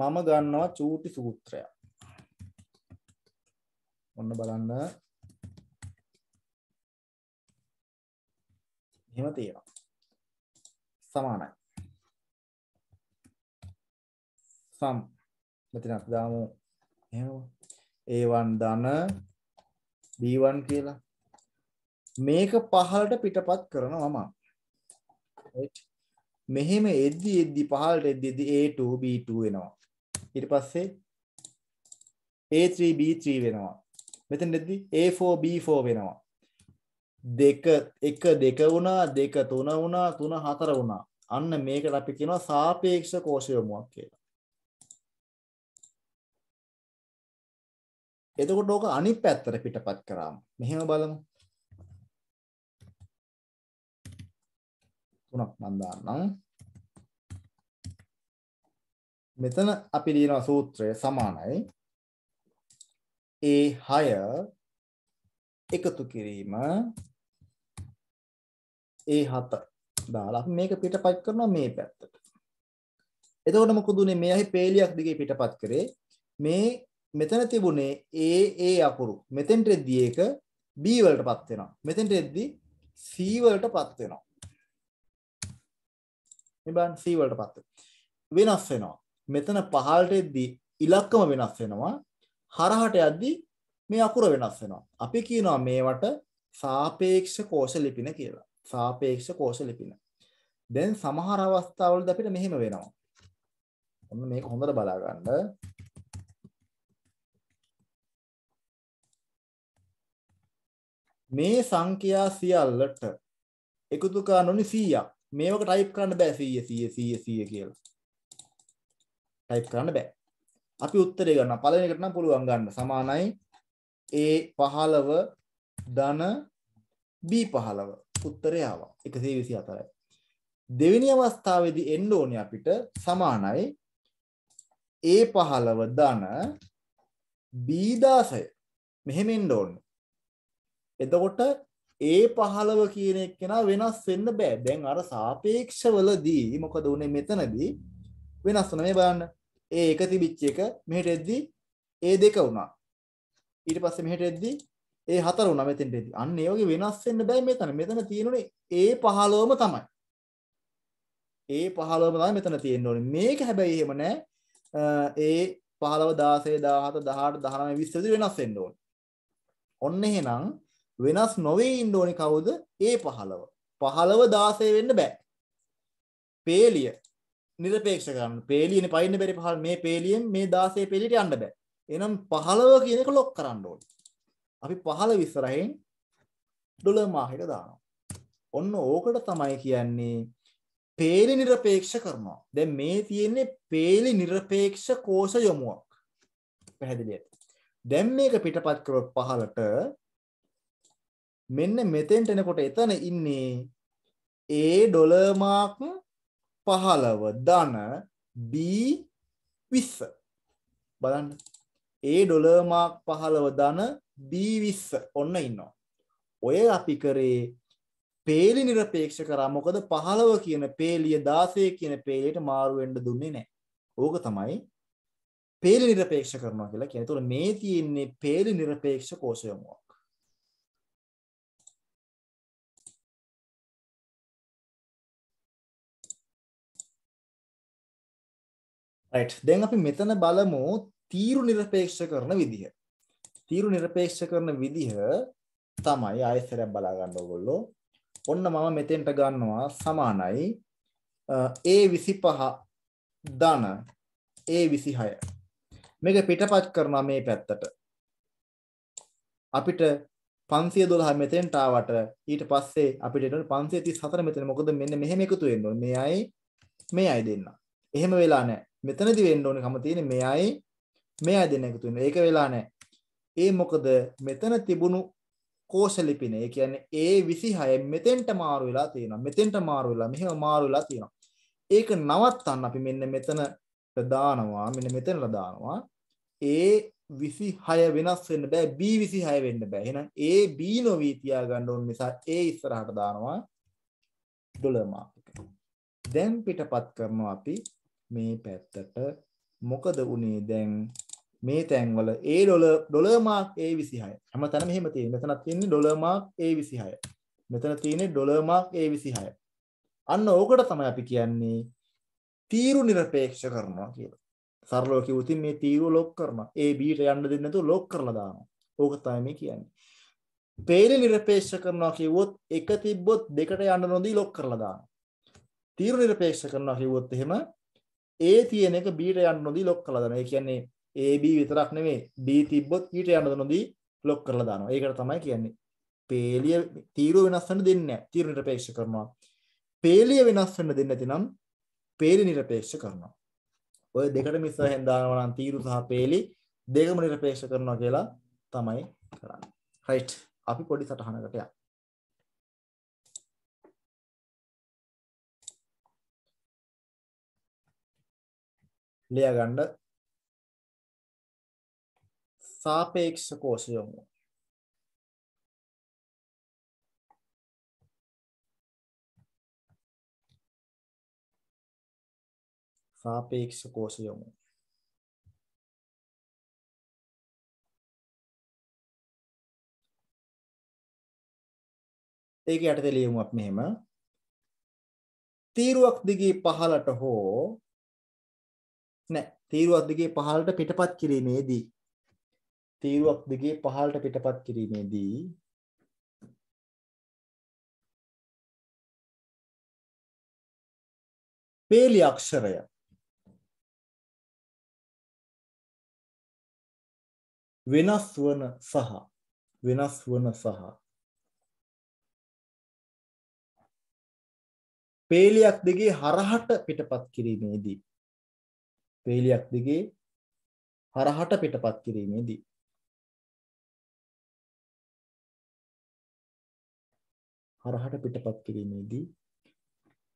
මම ගන්නවා චූටි සූත්‍රයක්. ඔන්න බලන්න මෙහෙම තියෙනවා සමානයි සම් මෙතන අපි දාමු එහෙම A1 ධන B1 කියලා මේක පහලට පිටපත් කරනවා මම right මෙහෙම එද්දි එද්දි පහලට එද්දි එද්දි A2 B2 වෙනවා ඊට පස්සේ A3 B3 වෙනවා මෙතනදී A4 B4 වෙනවා. දෙක එක දෙක වුණා දෙක තුන වුණා තුන හතර වුණා. අන්න මේකට අපි කියනවා සාපේක්ෂ කෝෂ යොමුවක් කියලා. එතකොට ඕක අනිත් පැත්තට පිටපත් කරාම මෙහෙම බලමු. තුනක් මන් දාන්නම්. මෙතන අපි ලියන සූත්‍රය සමානයි ඒ 6 එකතු කිරීම ඒ 7 දාලා අපි මේක පිටපත් කරනවා මේ පැත්තට. එතකොට මොකද උනේ මේ අහි පේලියක් දිගේ පිටපත් කරේ මේ මෙතන තිබුණේ ඒ ඒ අකුරු. මෙතෙන්ට එද්දී ඒක B වලටපත් වෙනවා. මෙතෙන්ට එද්දී C වලටපත් වෙනවා. මේ බලන්න C වලටපත් වෙනවා. වෙනස් වෙනවා. මෙතන පහළට එද්දී ඉලක්කම වෙනස් වෙනවා. හරහට යද්දී මේ අකුර වෙනස් වෙනවා. අපි කියනවා මේවට සාපේක්ෂ කෝෂ ලිපින කියලා. සාපේක්ෂ කෝෂ ලිපින. දැන් සමහර අවස්ථාවලදී අපිට මෙහෙම වෙනවා. ඔන්න මේක හොඳට බලා ගන්න. මේ සංඛ්‍යා සියල්ලට එකතු කරන්න ඕනි 100ක්. මේවක ටයිප් කරන්න බෑ 100 100 100 100 කියලා. ටයිප් කරන්න බෑ. අපි උත්තරේ ගන්නවා. පළවෙනි එකට නම් පුළුවන් ගන්න. සමානයි A15 ධන B15. උත්තරය ආවා. 124යි. දෙවෙනි අවස්ථාවේදී එන්න ඕනේ අපිට සමානයි A15 ධන B16. මෙහෙම එන්න ඕනේ. එතකොට A15 කියන එක්කෙනා වෙනස් වෙන්න බෑ. දැන් අර සාපේක්ෂවලදී මොකද උනේ මෙතනදී වෙනස් වෙන මේ බලන්න. ඒ එක තිබිච්ච එක මෙහෙට එද්දි ඒ දෙක වුණා. ඊට පස්සේ මෙහෙට එද්දි ඒ හතර වුණා මෙතෙන්ට එද්දි. අන්න ඒ වගේ වෙනස් වෙන්න බෑ මෙතන. මෙතන තියෙනුනේ ඒ 15ම තමයි. ඒ 15ම තමයි මෙතන තියෙන්න ඕනේ. මේක හැබැයි එහෙම නෑ. ඒ 15 16 17 18 19 20 විදිහට වෙනස් වෙන්න ඕනේ. ඔන්න එහෙනම් වෙනස් නොවේ ඉන්න ඕනේ කවුද? ඒ 15. 15 16 වෙන්න බෑ. පේලිය නිරපේක්ෂ කරන්න. පේලියනේ පයින්න බැරි පහල මේ පේලියෙන් මේ 16 පේලියට යන්න බෑ. එහෙනම් 15 කියන එක ලොක් කරන්න ඕනේ. අපි 15 ඉස්සරහින් ඩොලර් මාහිර දානවා. ඔන්න ඕකට තමයි කියන්නේ පේලි නිරපේක්ෂ කරනවා. දැන් මේ තියෙන්නේ පේලි නිරපේක්ෂ කෝෂ යොමුවක්. පැහැදිලිද? දැන් මේක පිටපත් කරොත් 15ට මෙන්න මෙතෙන්ට එනකොට එතන ඉන්නේ ඒ ඩොලර් මාක් පහළව ධන B විස්ස බලන්න ඒ ඩොලර්මාක් පහළව ධන B විස්ස ඔන්න ඉන්නවා ඔය අපි කරේ පේලි නිරපේක්ෂ කරා මොකද පහළව කියන පේලිය දාසය කියන පේලියට මාරුවෙන්ඩ දුන්නේ නෑ ඕක තමයි පේලි නිරපේක්ෂ කරනවා කියලා කියන තුළ මේ තියෙන්නේ පේලි නිරපේක්ෂ කෝෂයමුවා right දැන් අපි මෙතන බලමු තීරු নিরপেক্ষ කරන විදිහ තීරු নিরপেক্ষ කරන විදිහ තමයි ආයෙත් බලා ගන්න ඕගොල්ලෝ ඔන්න මම මෙතෙන්ට ගන්නවා සමානයි A25 ධන A26 මේක පිටපත් කරනවා මේ පැත්තට අපිට 512 මෙතෙන්ට ආවට ඊට පස්සේ අපිට එනවා 534 මෙතන මොකද මෙන්න මෙහෙම එකතු වෙන්න ඕනේ මේ අය මේ අය දෙන්න. එහෙම වෙලා නැහැ. මෙතනදි වෙන්න ඕනේ කම තියෙන්නේ මෙයයි මෙයයි දෙන්න එකතු වෙන. ඒක වෙලා නැහැ. ඒ මොකද මෙතන තිබුණු කෝෂ ලිපින ඒ කියන්නේ A26 මෙතෙන්ට මාරු වෙලා තියෙනවා. මෙතෙන්ට මාරු වෙලා මෙහෙම මාරු වෙලා තියෙනවා. ඒක නවත්තන්න අපි මෙන්න මෙතන දානවා. මෙන්න මෙතනලා දානවා. A26 වෙනස් වෙන්න බෑ B26 වෙන්න බෑ. එහෙනම් AB නොවී තියාගන්න ඕන නිසා A ඉස්සරහට දානවා ඩොලර් මාක් එක. දැන් පිටපත් කරනවා අපි මේ පැත්තට මොකද උනේ දැන් මේ තැන්වල ඒ ඩොල ඩොලර් මාක් ඒ 26 හැමතැනම එහෙම තියෙන මෙතන තියෙන්නේ ඩොලර් මාක් ඒ 26 මෙතන තියෙන්නේ ඩොලර් මාක් ඒ 26 අන්න ඕකට තමයි අපි කියන්නේ තීරු নিরপেক্ষ කරනවා කියලා සරලව කිව්වොත් මේ තීරුව ලොක් කරනවා ඒ බීට යන්න දෙන්නේ නැතුව ලොක් කරලා දානවා ඕක තමයි මේ කියන්නේ පේරි නිර්පේක්ෂ කරනවා කිව්වොත් එක තිබ්බොත් දෙකට යන්න නොදී ලොක් කරලා දානවා. තීරු නිර්පේක්ෂ කරනවා කිව්වොත් එහෙම ඒ තියෙන එක බීට යන්න නොදී ලොක් කරලා දානවා. ඒ කියන්නේ AB විතරක් නෙමෙයි B තිබ්බොත් ඊට e යන්න නොදී ලොක් කරලා දානවා. ඒකට තමයි කියන්නේ පේලිය තීරුව වෙනස් වෙන්න දෙන්නේ නැහැ. තීරු නිරපේක්ෂ කරනවා. පේලිය වෙනස් වෙන්න දෙන්නේ නැතිනම් පේලි නිරපේක්ෂ කරනවා. ඔය දෙකට මිස හෙන්දානවා නම් තීරු සහ පේලි දෙකම නිරපේක්ෂ කරනවා කියලා තමයි කරන්නේ. රයිට්. අපි පොඩි සටහනකට යමු. ලියගන්න සාපේක්ෂ කෝෂ යොමු සාපේක්ෂ කෝෂ යොමු ඒක යටතේ ලියමු අපි මෙහෙම තීරුවක් දිගේ පහලට හෝ නැහැ. තීරුවක් දිගේ පහළට පිටපත් කිරීමේදී තීරුවක් දිගේ පහළට පිටපත් කිරීමේදී පේලි අක්ෂරය වෙනස් වන සහ වෙනස් වන සහ පේලියක් දෙකේ හරහට පිටපත් කිරීමේදී වේලියක් දිගේ හරහට පිටපත් කිරීමේදී හරහට පිටපත් කිරීමේදී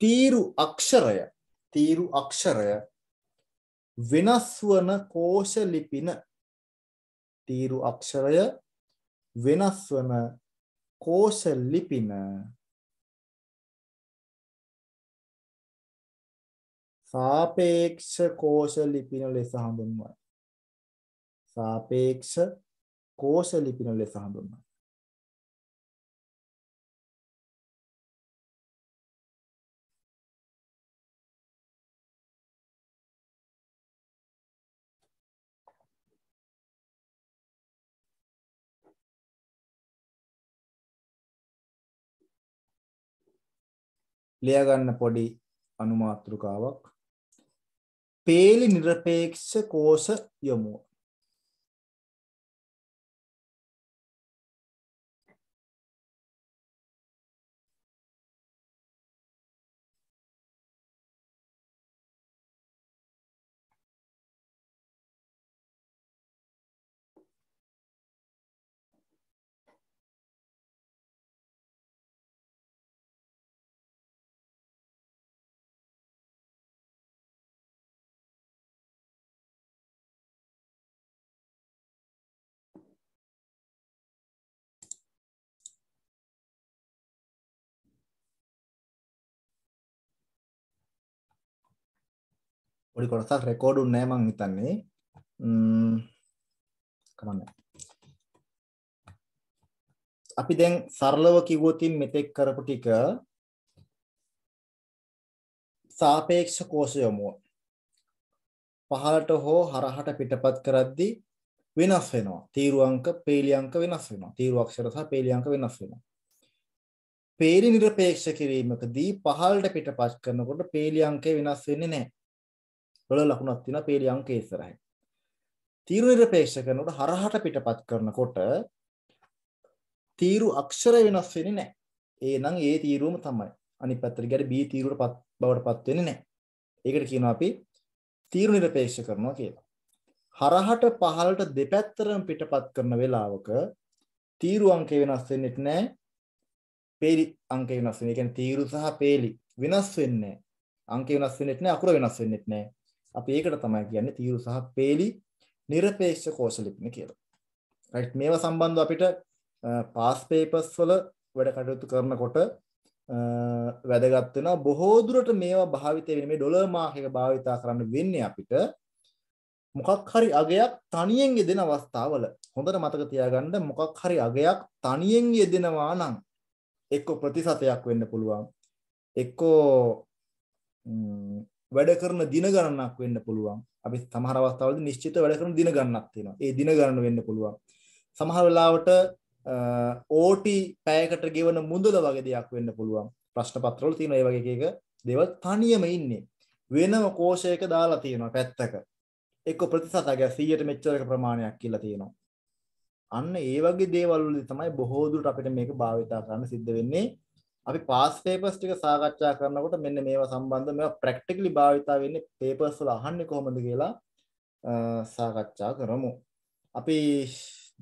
තීරු අක්ෂරය තීරු අක්ෂරය වෙනස් වන කෝෂ ලිපින තීරු අක්ෂරය වෙනස් වන කෝෂ ලිපින සාපේක්ෂ කෝෂ ලිපින ලෙස හඳුන්වයි. සාපේක්ෂ කෝෂ ලිපින ලෙස හඳුන්වයි. ලියා ගන්න පොඩි අනුමාත්‍රිකාවක් පේලි නිරපේක්ෂ කෝෂ යොමුව පොඩි කොටසක් රෙකෝඩ් උන්නේ නැහැ මං හිතන්නේ. ම්ම් කමන්න. අපි දැන් සරලව කිව්වොත් මෙතෙක් කරපු ටික සාපේක්ෂ කෝෂ යොමුව පහළට හෝ හරහට පිටපත් කරද්දී වෙනස් වෙනවා. තීරු අංක, පේලි අංක වෙනස් වෙනවා. තීරු අක්ෂර සහ පේලි අංක වෙනස් වෙනවා. පේලි নিরপেක්ෂ කිරීමකදී පහළට පිටපත් කරනකොට පේලි අංකය වෙනස් වෙන්නේ නැහැ. වල ලකුණක් තියෙනවා පේලි අංක ඉස්සරහින්. තීරු නිරපේක්ෂ කරනකොට හරහට පිටපත් කරනකොට තීරු අක්ෂර වෙනස් වෙන්නේ නැහැ. ඒනම් ඒ තීරුවම තමයි. අනිත් පැත්තට ගියට B තීරුවට බවටපත් වෙන්නේ නැහැ. ඒකට කියනවා අපි තීරු නිරපේක්ෂ කරනවා කියලා. හරහට පහළට දෙපැත්තරම පිටපත් කරන වෙලාවක තීරු අංකය වෙනස් වෙන්නේ නැහැ. පේලි අංකය වෙනස් වෙනවා. ඒ කියන්නේ තීරු සහ පේලි වෙනස් වෙන්නේ නැහැ. අංකය වෙනස් වෙන්නේ නැහැ. අකුර වෙනස් වෙන්නේ නැහැ. අපි ඒකට තමයි කියන්නේ තීරු සහ පේලි নিরপেක්ෂ කෝෂ ලිපින කියලා. රයිට් මේවා සම්බන්ධව අපිට පාස් පේපර්ස් වල වැඩ කටයුතු කරනකොට වැදගත් වෙනවා බොහෝ දුරට මේවා භාවිතය වෙන්නේ මේ ඩොලර් මාක් එක භාවිතා කරන්න වෙන්නේ අපිට මොකක් හරි අගයක් තනියෙන් යෙදෙන අවස්ථාවල හොඳට මතක තියාගන්න මොකක් හරි අගයක් තනියෙන් යෙදෙනවා නම් එක්ක ප්‍රතිශතයක් වෙන්න පුළුවන් එක්කෝ වැඩ කරන දින ගණනක් වෙන්න පුළුවන්. අපි සමහර අවස්ථාවලදී නිශ්චිත වැඩ කරන දින ගණනක් තියෙනවා. ඒ දින ගණන වෙන්න පුළුවන්. සමහර වෙලාවට OT පැයකට ගෙවන මුදල වගේ දෙයක් වෙන්න පුළුවන්. ප්‍රශ්න පත්‍රවල තියෙන ඒ වගේ එක දේවල් තනියම ඉන්නේ. වෙනම කෝෂයක දාලා තියෙනවා පැත්තක. එක්ක ප්‍රතිශතයක් 100ට මෙච්චරක ප්‍රමාණයක් කියලා තියෙනවා. අන්න ඒ වගේ දේවල් වලදී තමයි බොහෝ දුරට අපිට මේක භාවිතා කරන්න සිද්ධ වෙන්නේ. අපි පාස් පේපර්ස් ටික සාකච්ඡා කරනකොට මෙන්න මේවා සම්බන්ධව මේවා ප්‍රැක්ටිකලි භාවිතා වෙන්නේ පේපර්ස් වල අහන්නේ කොහොමද කියලා සාකච්ඡා කරමු. අපි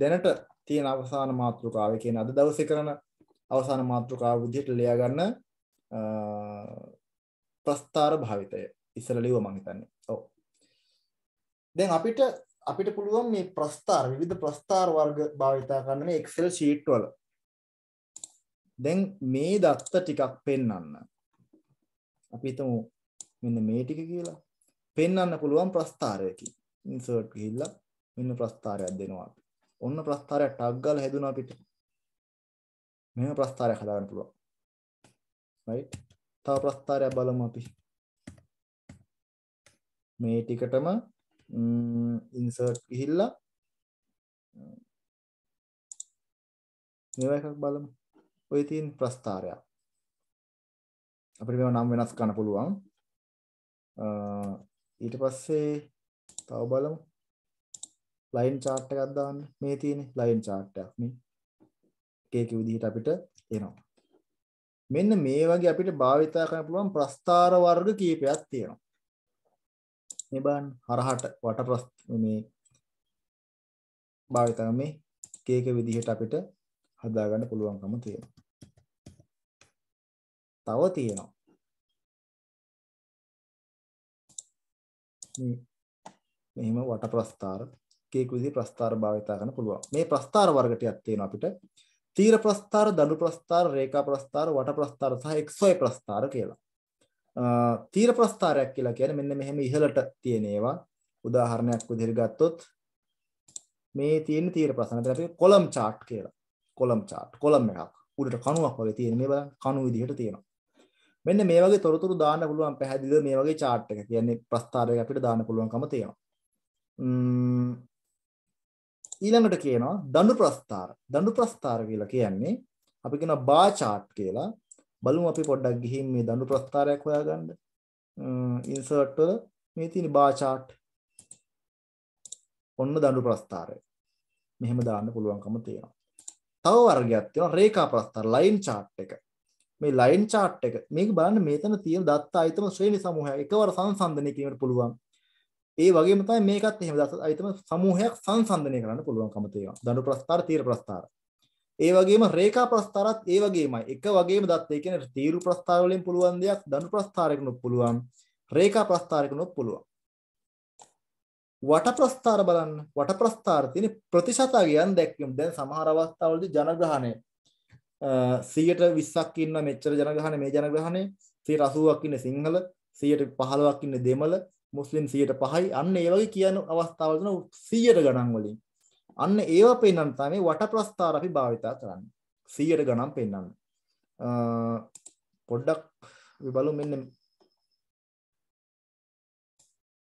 දැනට තියෙන අවසාන මාතෘකාව කියන අද දවසේ කරන අවසාන මාතෘකාව විදිහට ලියා ගන්න ප්‍රස්තාර භාවිතය. ඉස්සර ලිව්ව මම හිතන්නේ. ඔව්. දැන් අපිට අපිට පුළුවන් මේ ප්‍රස්ථාර විවිධ ප්‍රස්ථාර වර්ග භාවිතා කරන්න මේ Excel sheet වල. දැන් මේ දත්ත ටිකක් පෙන්වන්න. අපි හිතමු මෙන්න මේ ටික කියලා. පෙන්වන්න පුළුවන් ප්‍රස්ථාරයකින්. insert ගිහිල්ලා මෙන්න ප්‍රස්ථාරයක් දෙනවා අපි. ඔන්න ප්‍රස්ථාරයක් ටග් ගාලා හැදුනා අපිට. මෙහෙම ප්‍රස්ථාරයක් හදාගන්න පුළුවන්. right? තව ප්‍රස්ථාරයක් බලමු අපි. මේ ටිකටම insert ගිහිල්ලා මේවා එකක් බලමු. ඔය තියෙන ප්‍රස්ථාරයක්. අපිට මේවා නම් වෙනස් කරන්න පුළුවන්. ඊට පස්සේ තව බලමු. ලයින් chart එකක් දාන්න. මේ තියෙන ලයින් chart එකක් මේ. එක එක විදිහට අපිට එනවා. මෙන්න මේ වගේ අපිට භාවිතා කරන්න පුළුවන් ප්‍රස්ථාර වර්ග කීපයක් තියෙනවා. මේ බලන්න හරහට වට මේ භාවිතා මේ එක එක විදිහට අපිට හදාගන්න පුළුවන්කම තියෙනවා. තව තියෙනවා. මෙහෙම වට ප්‍රස්ථාර කේක විදිහේ ප්‍රස්ථාර භාවිත කරන්න පුළුවන්. මේ ප්‍රස්ථාර වර්ග ටිකක් තියෙනවා අපිට. තීර ප්‍රස්ථාර, දඩු ප්‍රස්ථාර, රේඛා ප්‍රස්ථාර, වට ප්‍රස්ථාර සහ XY ප්‍රස්ථාර කියලා. තීර ප්‍රස්ථාරයක් කියලා කියන්නේ මෙන්න මෙහෙම ඉහළට තියෙන ඒවා. උදාහරණයක් විදිහට ගත්තොත් මේ තියෙන තීර ප්‍රස්ථාර. අපි කොලම් chart කියලා. කොලම් chart කොලම් එකක් උඩට කණුවක් වගේ තියෙන මේ බලන්න කණු විදිහට තියෙනවා මෙන්න මේ වගේ තොරතුරු දාන්න පුළුවන් පැහැදිලිව මේ වගේ chart එක කියන්නේ ප්‍රස්ථාරයක් අපිට දාන්න පුළුවන්කම තියෙනවා ඊළඟට කියනවා දඬු ප්‍රස්ථාර. දඬු ප්‍රස්ථාර කියලා කියන්නේ අපි කියනවා බා chart කියලා. බලමු අපි පොඩ්ඩක් ගිහින් මේ දඬු ප්‍රස්ථාරයක් හොයාගන්න. insert වල මේ තියෙන බා chart. ඔන්න දඬු ප්‍රස්ථාරය. මෙහෙම දාන්න පුළුවන්කම තියෙනවා. තව වර්ගයක් තියෙනවා රේඛා ප්‍රස්ථාන ලයින් chart එක. මේ ලයින් chart එක මේක බලන්න මෙතන තියෙන දත්ත ආයතන ශ්‍රේණි සමූහයක් එකවර සංසන්දනය කිරීමට පුළුවන්. ඒ වගේම තමයි මේකත් එහෙම දත්ත ආයතන සමූහයක් සංසන්දනය කරන්න පුළුවන්කම තියෙනවා. දඬු ප්‍රස්ථාර තීර ප්‍රස්ථාර. ඒ වගේම රේඛා ප්‍රස්ථාරත් ඒ වගේමයි. එක වගේම දත්ත ඒ කියන්නේ තීරු ප්‍රස්ථාර වලින් පුළුවන් දෙයක් දඬු ප්‍රස්ථාරයකට පුළුවන්. රේඛා ප්‍රස්ථාරයකට පුළුවන්. වට ප්‍රස්ථාර බලන්න වට ප්‍රස්ථාර තියෙන ප්‍රතිශතකයන් දැක්වීම දැන් සමහර අවස්ථාවලදී ජනග්‍රහණය 120ක් ඉන්න මෙච්චර ජනග්‍රහණය මේ ජනග්‍රහණය 180ක් ඉන්න සිංහල 115ක් ඉන්න දෙමළ මුස්ලිම් 105යි අන්න ඒ වගේ කියන අවස්ථාවල තුන 100ට ගණන් වලින් අන්න ඒව පෙන්වන්න තමයි වට ප්‍රස්ථාර අපි භාවිතා කරන්නේ 100ට ගණන් පෙන්වන්න පොඩ්ඩක් අපි බලමු මෙන්න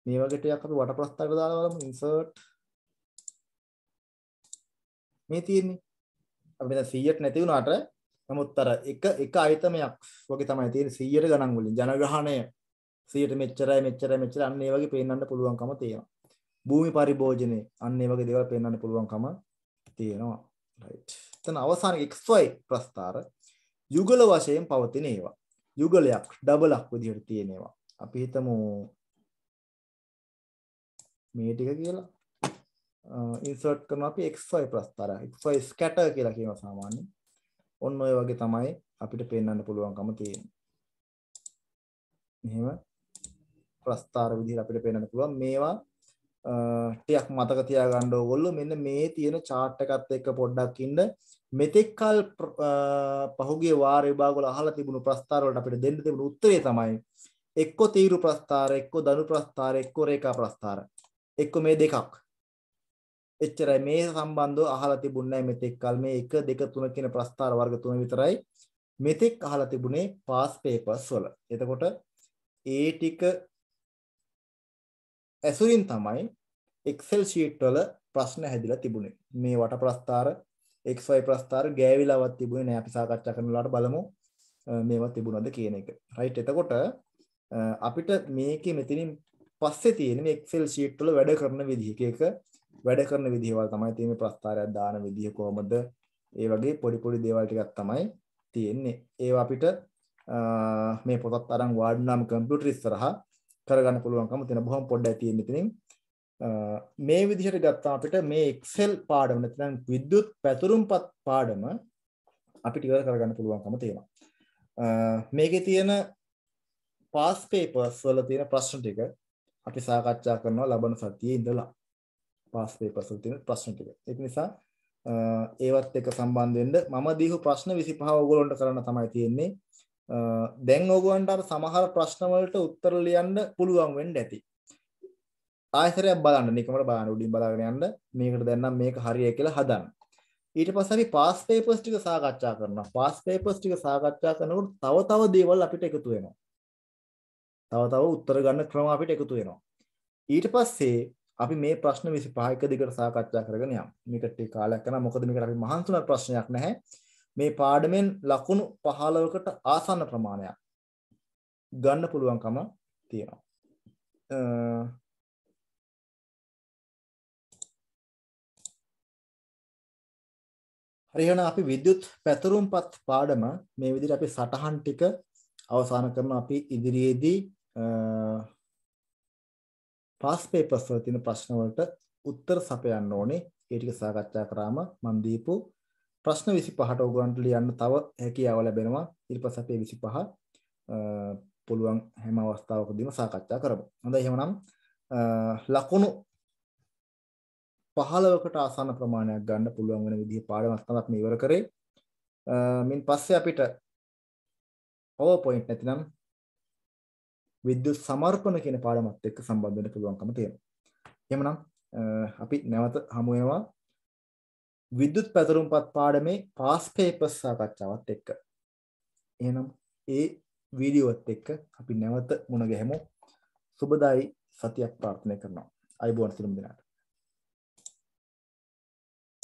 මේ වගේ ටිකක් අපි වටප්‍රස්ථකට දාලා බලමු insert මේ තියෙන්නේ අපි දැන් 100ට නැති වුණාට නමුත් අර එක එක අයිතමයක් වගේ තමයි තියෙන්නේ 100ට ගණන් වලින් ජනගහණය 100ට මෙච්චරයි මෙච්චරයි මෙච්චර අන්න ඒ වගේ පෙන්වන්න පුළුවන්කම තියෙනවා භූමි පරිභෝජනයේ අන්න ඒ වගේ දේවල් පෙන්වන්න පුළුවන්කම තියෙනවා right එතන අවසාන xy ප්‍රස්ථාර යුගල වශයෙන් පවතින ඒවා යුගලයක් ඩබලක් විදිහට තියෙන ඒවා අපි හිතමු මේ ටික කියලා ඉන්සර්ට් කරනවා අපි xy ප්‍රස්තර xy scatter කියලා කියනවා සාමාන්‍යයෙන්. ඔන්න ඔය වගේ තමයි අපිට පෙන්වන්න පුළුවන්කම තියෙන්නේ. මෙහෙම ප්‍රස්තර විදිහට අපිට පෙන්වන්න පුළුවන්. මේවා ටිකක් මතක තියාගන්න ඕගොල්ලෝ මෙන්න මේ තියෙන chart එකත් එක්ක පොඩ්ඩක් ඉන්න මෙතෙක් කල පහුගිය වාර විභාග වල අහලා තිබුණු ප්‍රස්තාර වලට අපිට දෙන්න තිබුණු උත්තරේ තමයි එක්ක තීරු ප්‍රස්තාර එක්ක දනු ප්‍රස්තාර එක්ක රේඛා ප්‍රස්තාර එක්ක මේ දෙකක්. එච්චරයි මේ සම්බන්ධව අහලා තිබුණේ මෙතෙක් කල් මේ 1 2 3 කියන ප්‍රස්තාර වර්ග තුන විතරයි මෙතෙක් අහලා තිබුණේ පාස් පේපර්ස් වල. එතකොට ඒ ටික ඇසුරින් තමයි Excel sheet වල ප්‍රශ්න හැදිලා තිබුණේ. මේ වට ප්‍රස්තාර XY ප්‍රස්තාර ගෑවිලාවක් තිබුණේ නෑ. අපි සාකච්ඡා කරන වෙලාවට බලමු මේවා තිබුණාද කියන එක. right එතකොට අපිට මේකේ මෙතනින් පස්සේ තියෙන මේ Excel sheet වල වැඩ කරන විදිහ එක එක වැඩ කරන විදිහවල් තමයි තියෙන මේ ප්‍රස්තාරයක් දාන විදිහ කොහොමද ඒ වගේ පොඩි පොඩි දේවල් ටිකක් තමයි තියෙන්නේ ඒවා අපිට මේ පොතත් අරන් වාඩිනාම කම්පියුටර් ඉස්සරහා කරගන්න පුළුවන්කම තියෙන බොහොම පොඩ්ඩයි තියෙන ඉතින් මේ විදිහට ගත්තාම අපිට මේ Excel පාඩම නැත්නම් විද්‍යුත් පැතුරුම්පත් පාඩම අපිට ඉවර කරගන්න පුළුවන්කම තියෙනවා. මේකේ තියෙන පාස් පේපර්ස් වල තියෙන ප්‍රශ්න ටික අපි සාකච්ඡා කරනවා ලබන සතියේ ඉඳලා පාස් පේපර්ස් වල තියෙන ප්‍රශ්න ටික. ඒක නිසා ඒවත් එක්ක සම්බන්ධ වෙන්න මම දීපු ප්‍රශ්න 25 ඕගොල්ලන්ට කරන්න තමයි තියෙන්නේ. දැන් ඕගොල්ලන්ට අර සමහර ප්‍රශ්න වලට උත්තර ලියන්න පුළුවන් වෙන්න ඇති. ආයතරයක් බලන්න නිකමට බලන්න උඩින් බලාගෙන යන්න මේකට දැන් නම් මේක හරියයි කියලා හදන්න. ඊට පස්සේ අපි පාස් පේපර්ස් ටික සාකච්ඡා කරනවා. පාස් පේපර්ස් ටික සාකච්ඡා කරනකොට තව තව දේවල් අපිට එකතු වෙනවා. තව තව උත්තර ගන්න ක්‍රම අපිට එකතු වෙනවා. ඊට පස්සේ අපි මේ ප්‍රශ්න 25ක දිගට සාකච්ඡා කරගෙන යමු. මේක ටික කාලයක් යනවා. මොකද මේකට අපි මහන්සි ප්‍රශ්නයක් නැහැ. මේ පාඩමෙන් ලකුණු 15කට ආසන්න ප්‍රමාණයක් ගන්න පුළුවන්කම තියෙනවා. හරිහන අපි විද්‍යුත් පැතරුම්පත් පාඩම මේ විදිහට අපි සටහන් ටික අවසන් කරන අපි ඉදිරියේදී පාස් පේපර්ස් වල තියෙන ප්‍රශ්න වලට උත්තර සපයන්න ඕනේ. ඒ ටික සාකච්ඡා කරාම මම දීපු ප්‍රශ්න 25ට ඔයගොල්ලන්ට ලියන්න තව හැකියාව ලැබෙනවා. ඊට පස්සේ අපි 25 පුළුවන් හැම අවස්ථාවකදීම සාකච්ඡා කරමු. හොඳයි එහෙනම් ලකුණු 15කට ආසන්න ප්‍රමාණයක් ගන්න පුළුවන් වෙන විදිහ පාඩමක් තමයි මේ ඉවර කරේ. මින් පස්සේ අපිට PowerPoint නැතිනම් විද්‍යුත් සමර්පණ කියන පාඩමත් එක්ක සම්බන්ධ වෙන්න පුළුවන්කම තියෙනවා. එහෙමනම් අපි නැවත හමු වෙනවා විද්‍යුත් පැතරුම්පත් පාඩමේ පාස් පේපර්ස් සාකච්ඡාවත් එක්ක. එහෙනම් ඒ වීඩියෝත් එක්ක අපි නැවත මුණ ගැහෙමු. සුබදායි සතියක් ප්‍රාර්ථනා කරනවා. අයිබෝන් සිරුම් දිනාට.